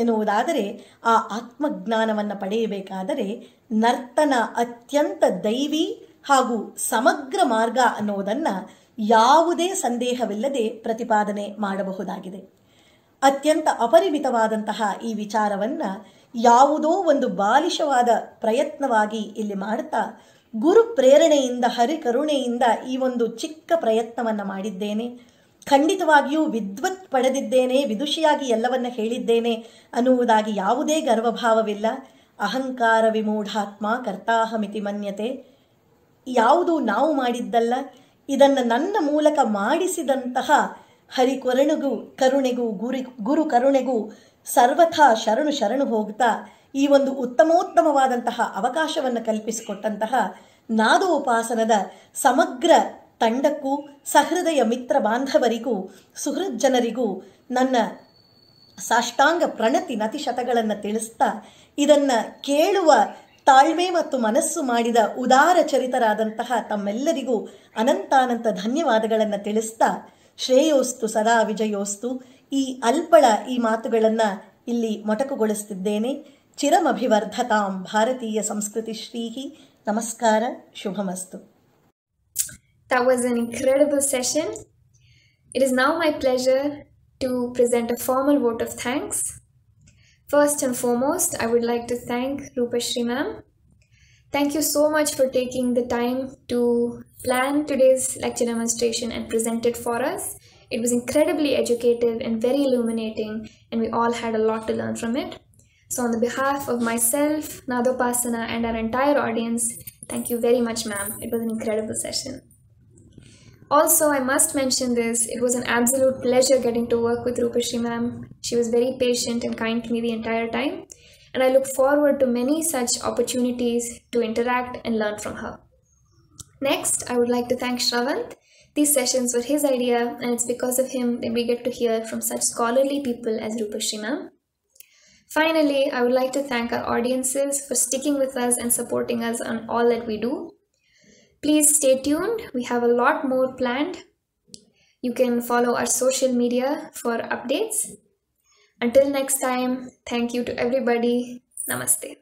ಎನ್ನುವುದಾದರೆ ಆ ಆತ್ಮಜ್ಞಾನವನ್ನು ಪಡೆಯಬೇಕಾದರೆ ನರ್ತನ ಅತ್ಯಂತ ದೈವಿ ಹಾಗೂ ಸಮಗ್ರ ಮಾರ್ಗ ಅನ್ನೋದನ್ನು ಯಾವುದೇ ಸಂದೇಹವಿಲ್ಲದೆ ಪ್ರತಿಪಾದನೆ ಮಾಡಬಹುದಾಗಿದೆ ಅತ್ಯಂತ ಅಪರಿಮಿತವಾದಂತಹ ಈ ವಿಚಾರವನ್ನು ಯಾವುದೋ ಒಂದು ಬಾಲಿಶವಾದ ಪ್ರಯತ್ನವಾಗಿ ಇಲ್ಲಿ ಮಾಡ್ತಾ ಗುರು ಪ್ರೇರಣೆಯಿಂದ ಹರಿಕರುಣೆಯಿಂದ ಈ ಒಂದು ಚಿಕ್ಕ ಪ್ರಯತ್ನವನ್ನು ಮಾಡಿದ್ದೇನೆ ಖಂಡಿತವಾಗಿಯೂ ವಿದ್ವತ್ ಪಡೆದಿದ್ದೇನೆ ವಿದುಷಿಯಾಗಿ ಎಲ್ಲವನ್ನ ಹೇಳಿದ್ದೇನೆ ಅನ್ನುವುದಾಗಿ ಯಾವುದೇ ಗರ್ವಭಾವವಿಲ್ಲ ಅಹಂಕಾರ ವಿಮೂಢಾತ್ಮ ಕರ್ತಾಹಮಿತಿ ಮನ್ಯತೆ ಯಾವುದು ನಾವು ಮಾಡಿದ್ದಲ್ಲ ಇದನ್ನು ನನ್ನ ಮೂಲಕ ಮಾಡಿಸಿದಂತಹ ಹರಿಕೊರಣೆಗೂ ಕರುಣೆಗೂ ಗುರಿ ಗುರು ಕರುಣೆಗೂ ಸರ್ವಥಾ ಶರಣು ಶರಣು ಹೋಗ್ತಾ ಈ ಒಂದು ಉತ್ತಮೋತ್ತಮವಾದಂತಹ ಅವಕಾಶವನ್ನು ಕಲ್ಪಿಸಿಕೊಟ್ಟಂತಹ ನಾದು ಉಪಾಸನದ ಸಮಗ್ರ ತಂಡಕ್ಕೂ ಸಹೃದಯ ಮಿತ್ರ ಬಾಂಧವರಿಗೂ ಸುಹೃದ್ ಜನರಿಗೂ ನನ್ನ ಸಾಷ್ಟಾಂಗ ಪ್ರಣತಿ ನತಿಶತಗಳನ್ನು ತಿಳಿಸ್ತಾ ಇದನ್ನು ಕೇಳುವ ತಾಳ್ಮೆ ಮತ್ತು ಮನಸ್ಸು ಮಾಡಿದ ಉದಾರ ಚರಿತರಾದಂತಹ ತಮ್ಮೆಲ್ಲರಿಗೂ ಅನಂತಾನಂತ ಧನ್ಯವಾದಗಳನ್ನು ತಿಳಿಸ್ತಾ ಶ್ರೇಯೋಸ್ತು ಸದಾ ವಿಜಯೋಸ್ತು ಈ ಅಲ್ಪಳ ಈ ಮಾತುಗಳನ್ನು ಇಲ್ಲಿ ಮೊಟಕುಗೊಳಿಸ್ತಿದ್ದೇನೆ ಚಿರಮಭಿವರ್ಧತಾಂ ಭಾರತೀಯ ಸಂಸ್ಕೃತಿ ಶ್ರೀಹಿ ನಮಸ್ಕಾರ ಶುಭಮಸ್ತು That was an incredible session. It is now my pleasure to present a formal vote of thanks. First and foremost, I would like to thank Shri ma'am. Thank you so much for taking the time to plan today's lecture demonstration and present it for us. It was incredibly educative and very illuminating, and we all had a lot to learn from it. So, on the behalf of myself, Nadopasana, and our entire audience, thank you very much, ma'am. It was an incredible session. Also, I must mention this it was an absolute pleasure getting to work with Rupashi, ma'am. She was very patient and kind to me the entire time, and I look forward to many such opportunities to interact and learn from her. Next, I would like to thank Shravant these sessions were his idea and it's because of him that we get to hear from such scholarly people as Rupashi Finally, I would like to thank our audiences for sticking with us and supporting us on all that we do. Please stay tuned. We have a lot more planned. You can follow our social media for updates. Until next time, thank you to everybody. Namaste.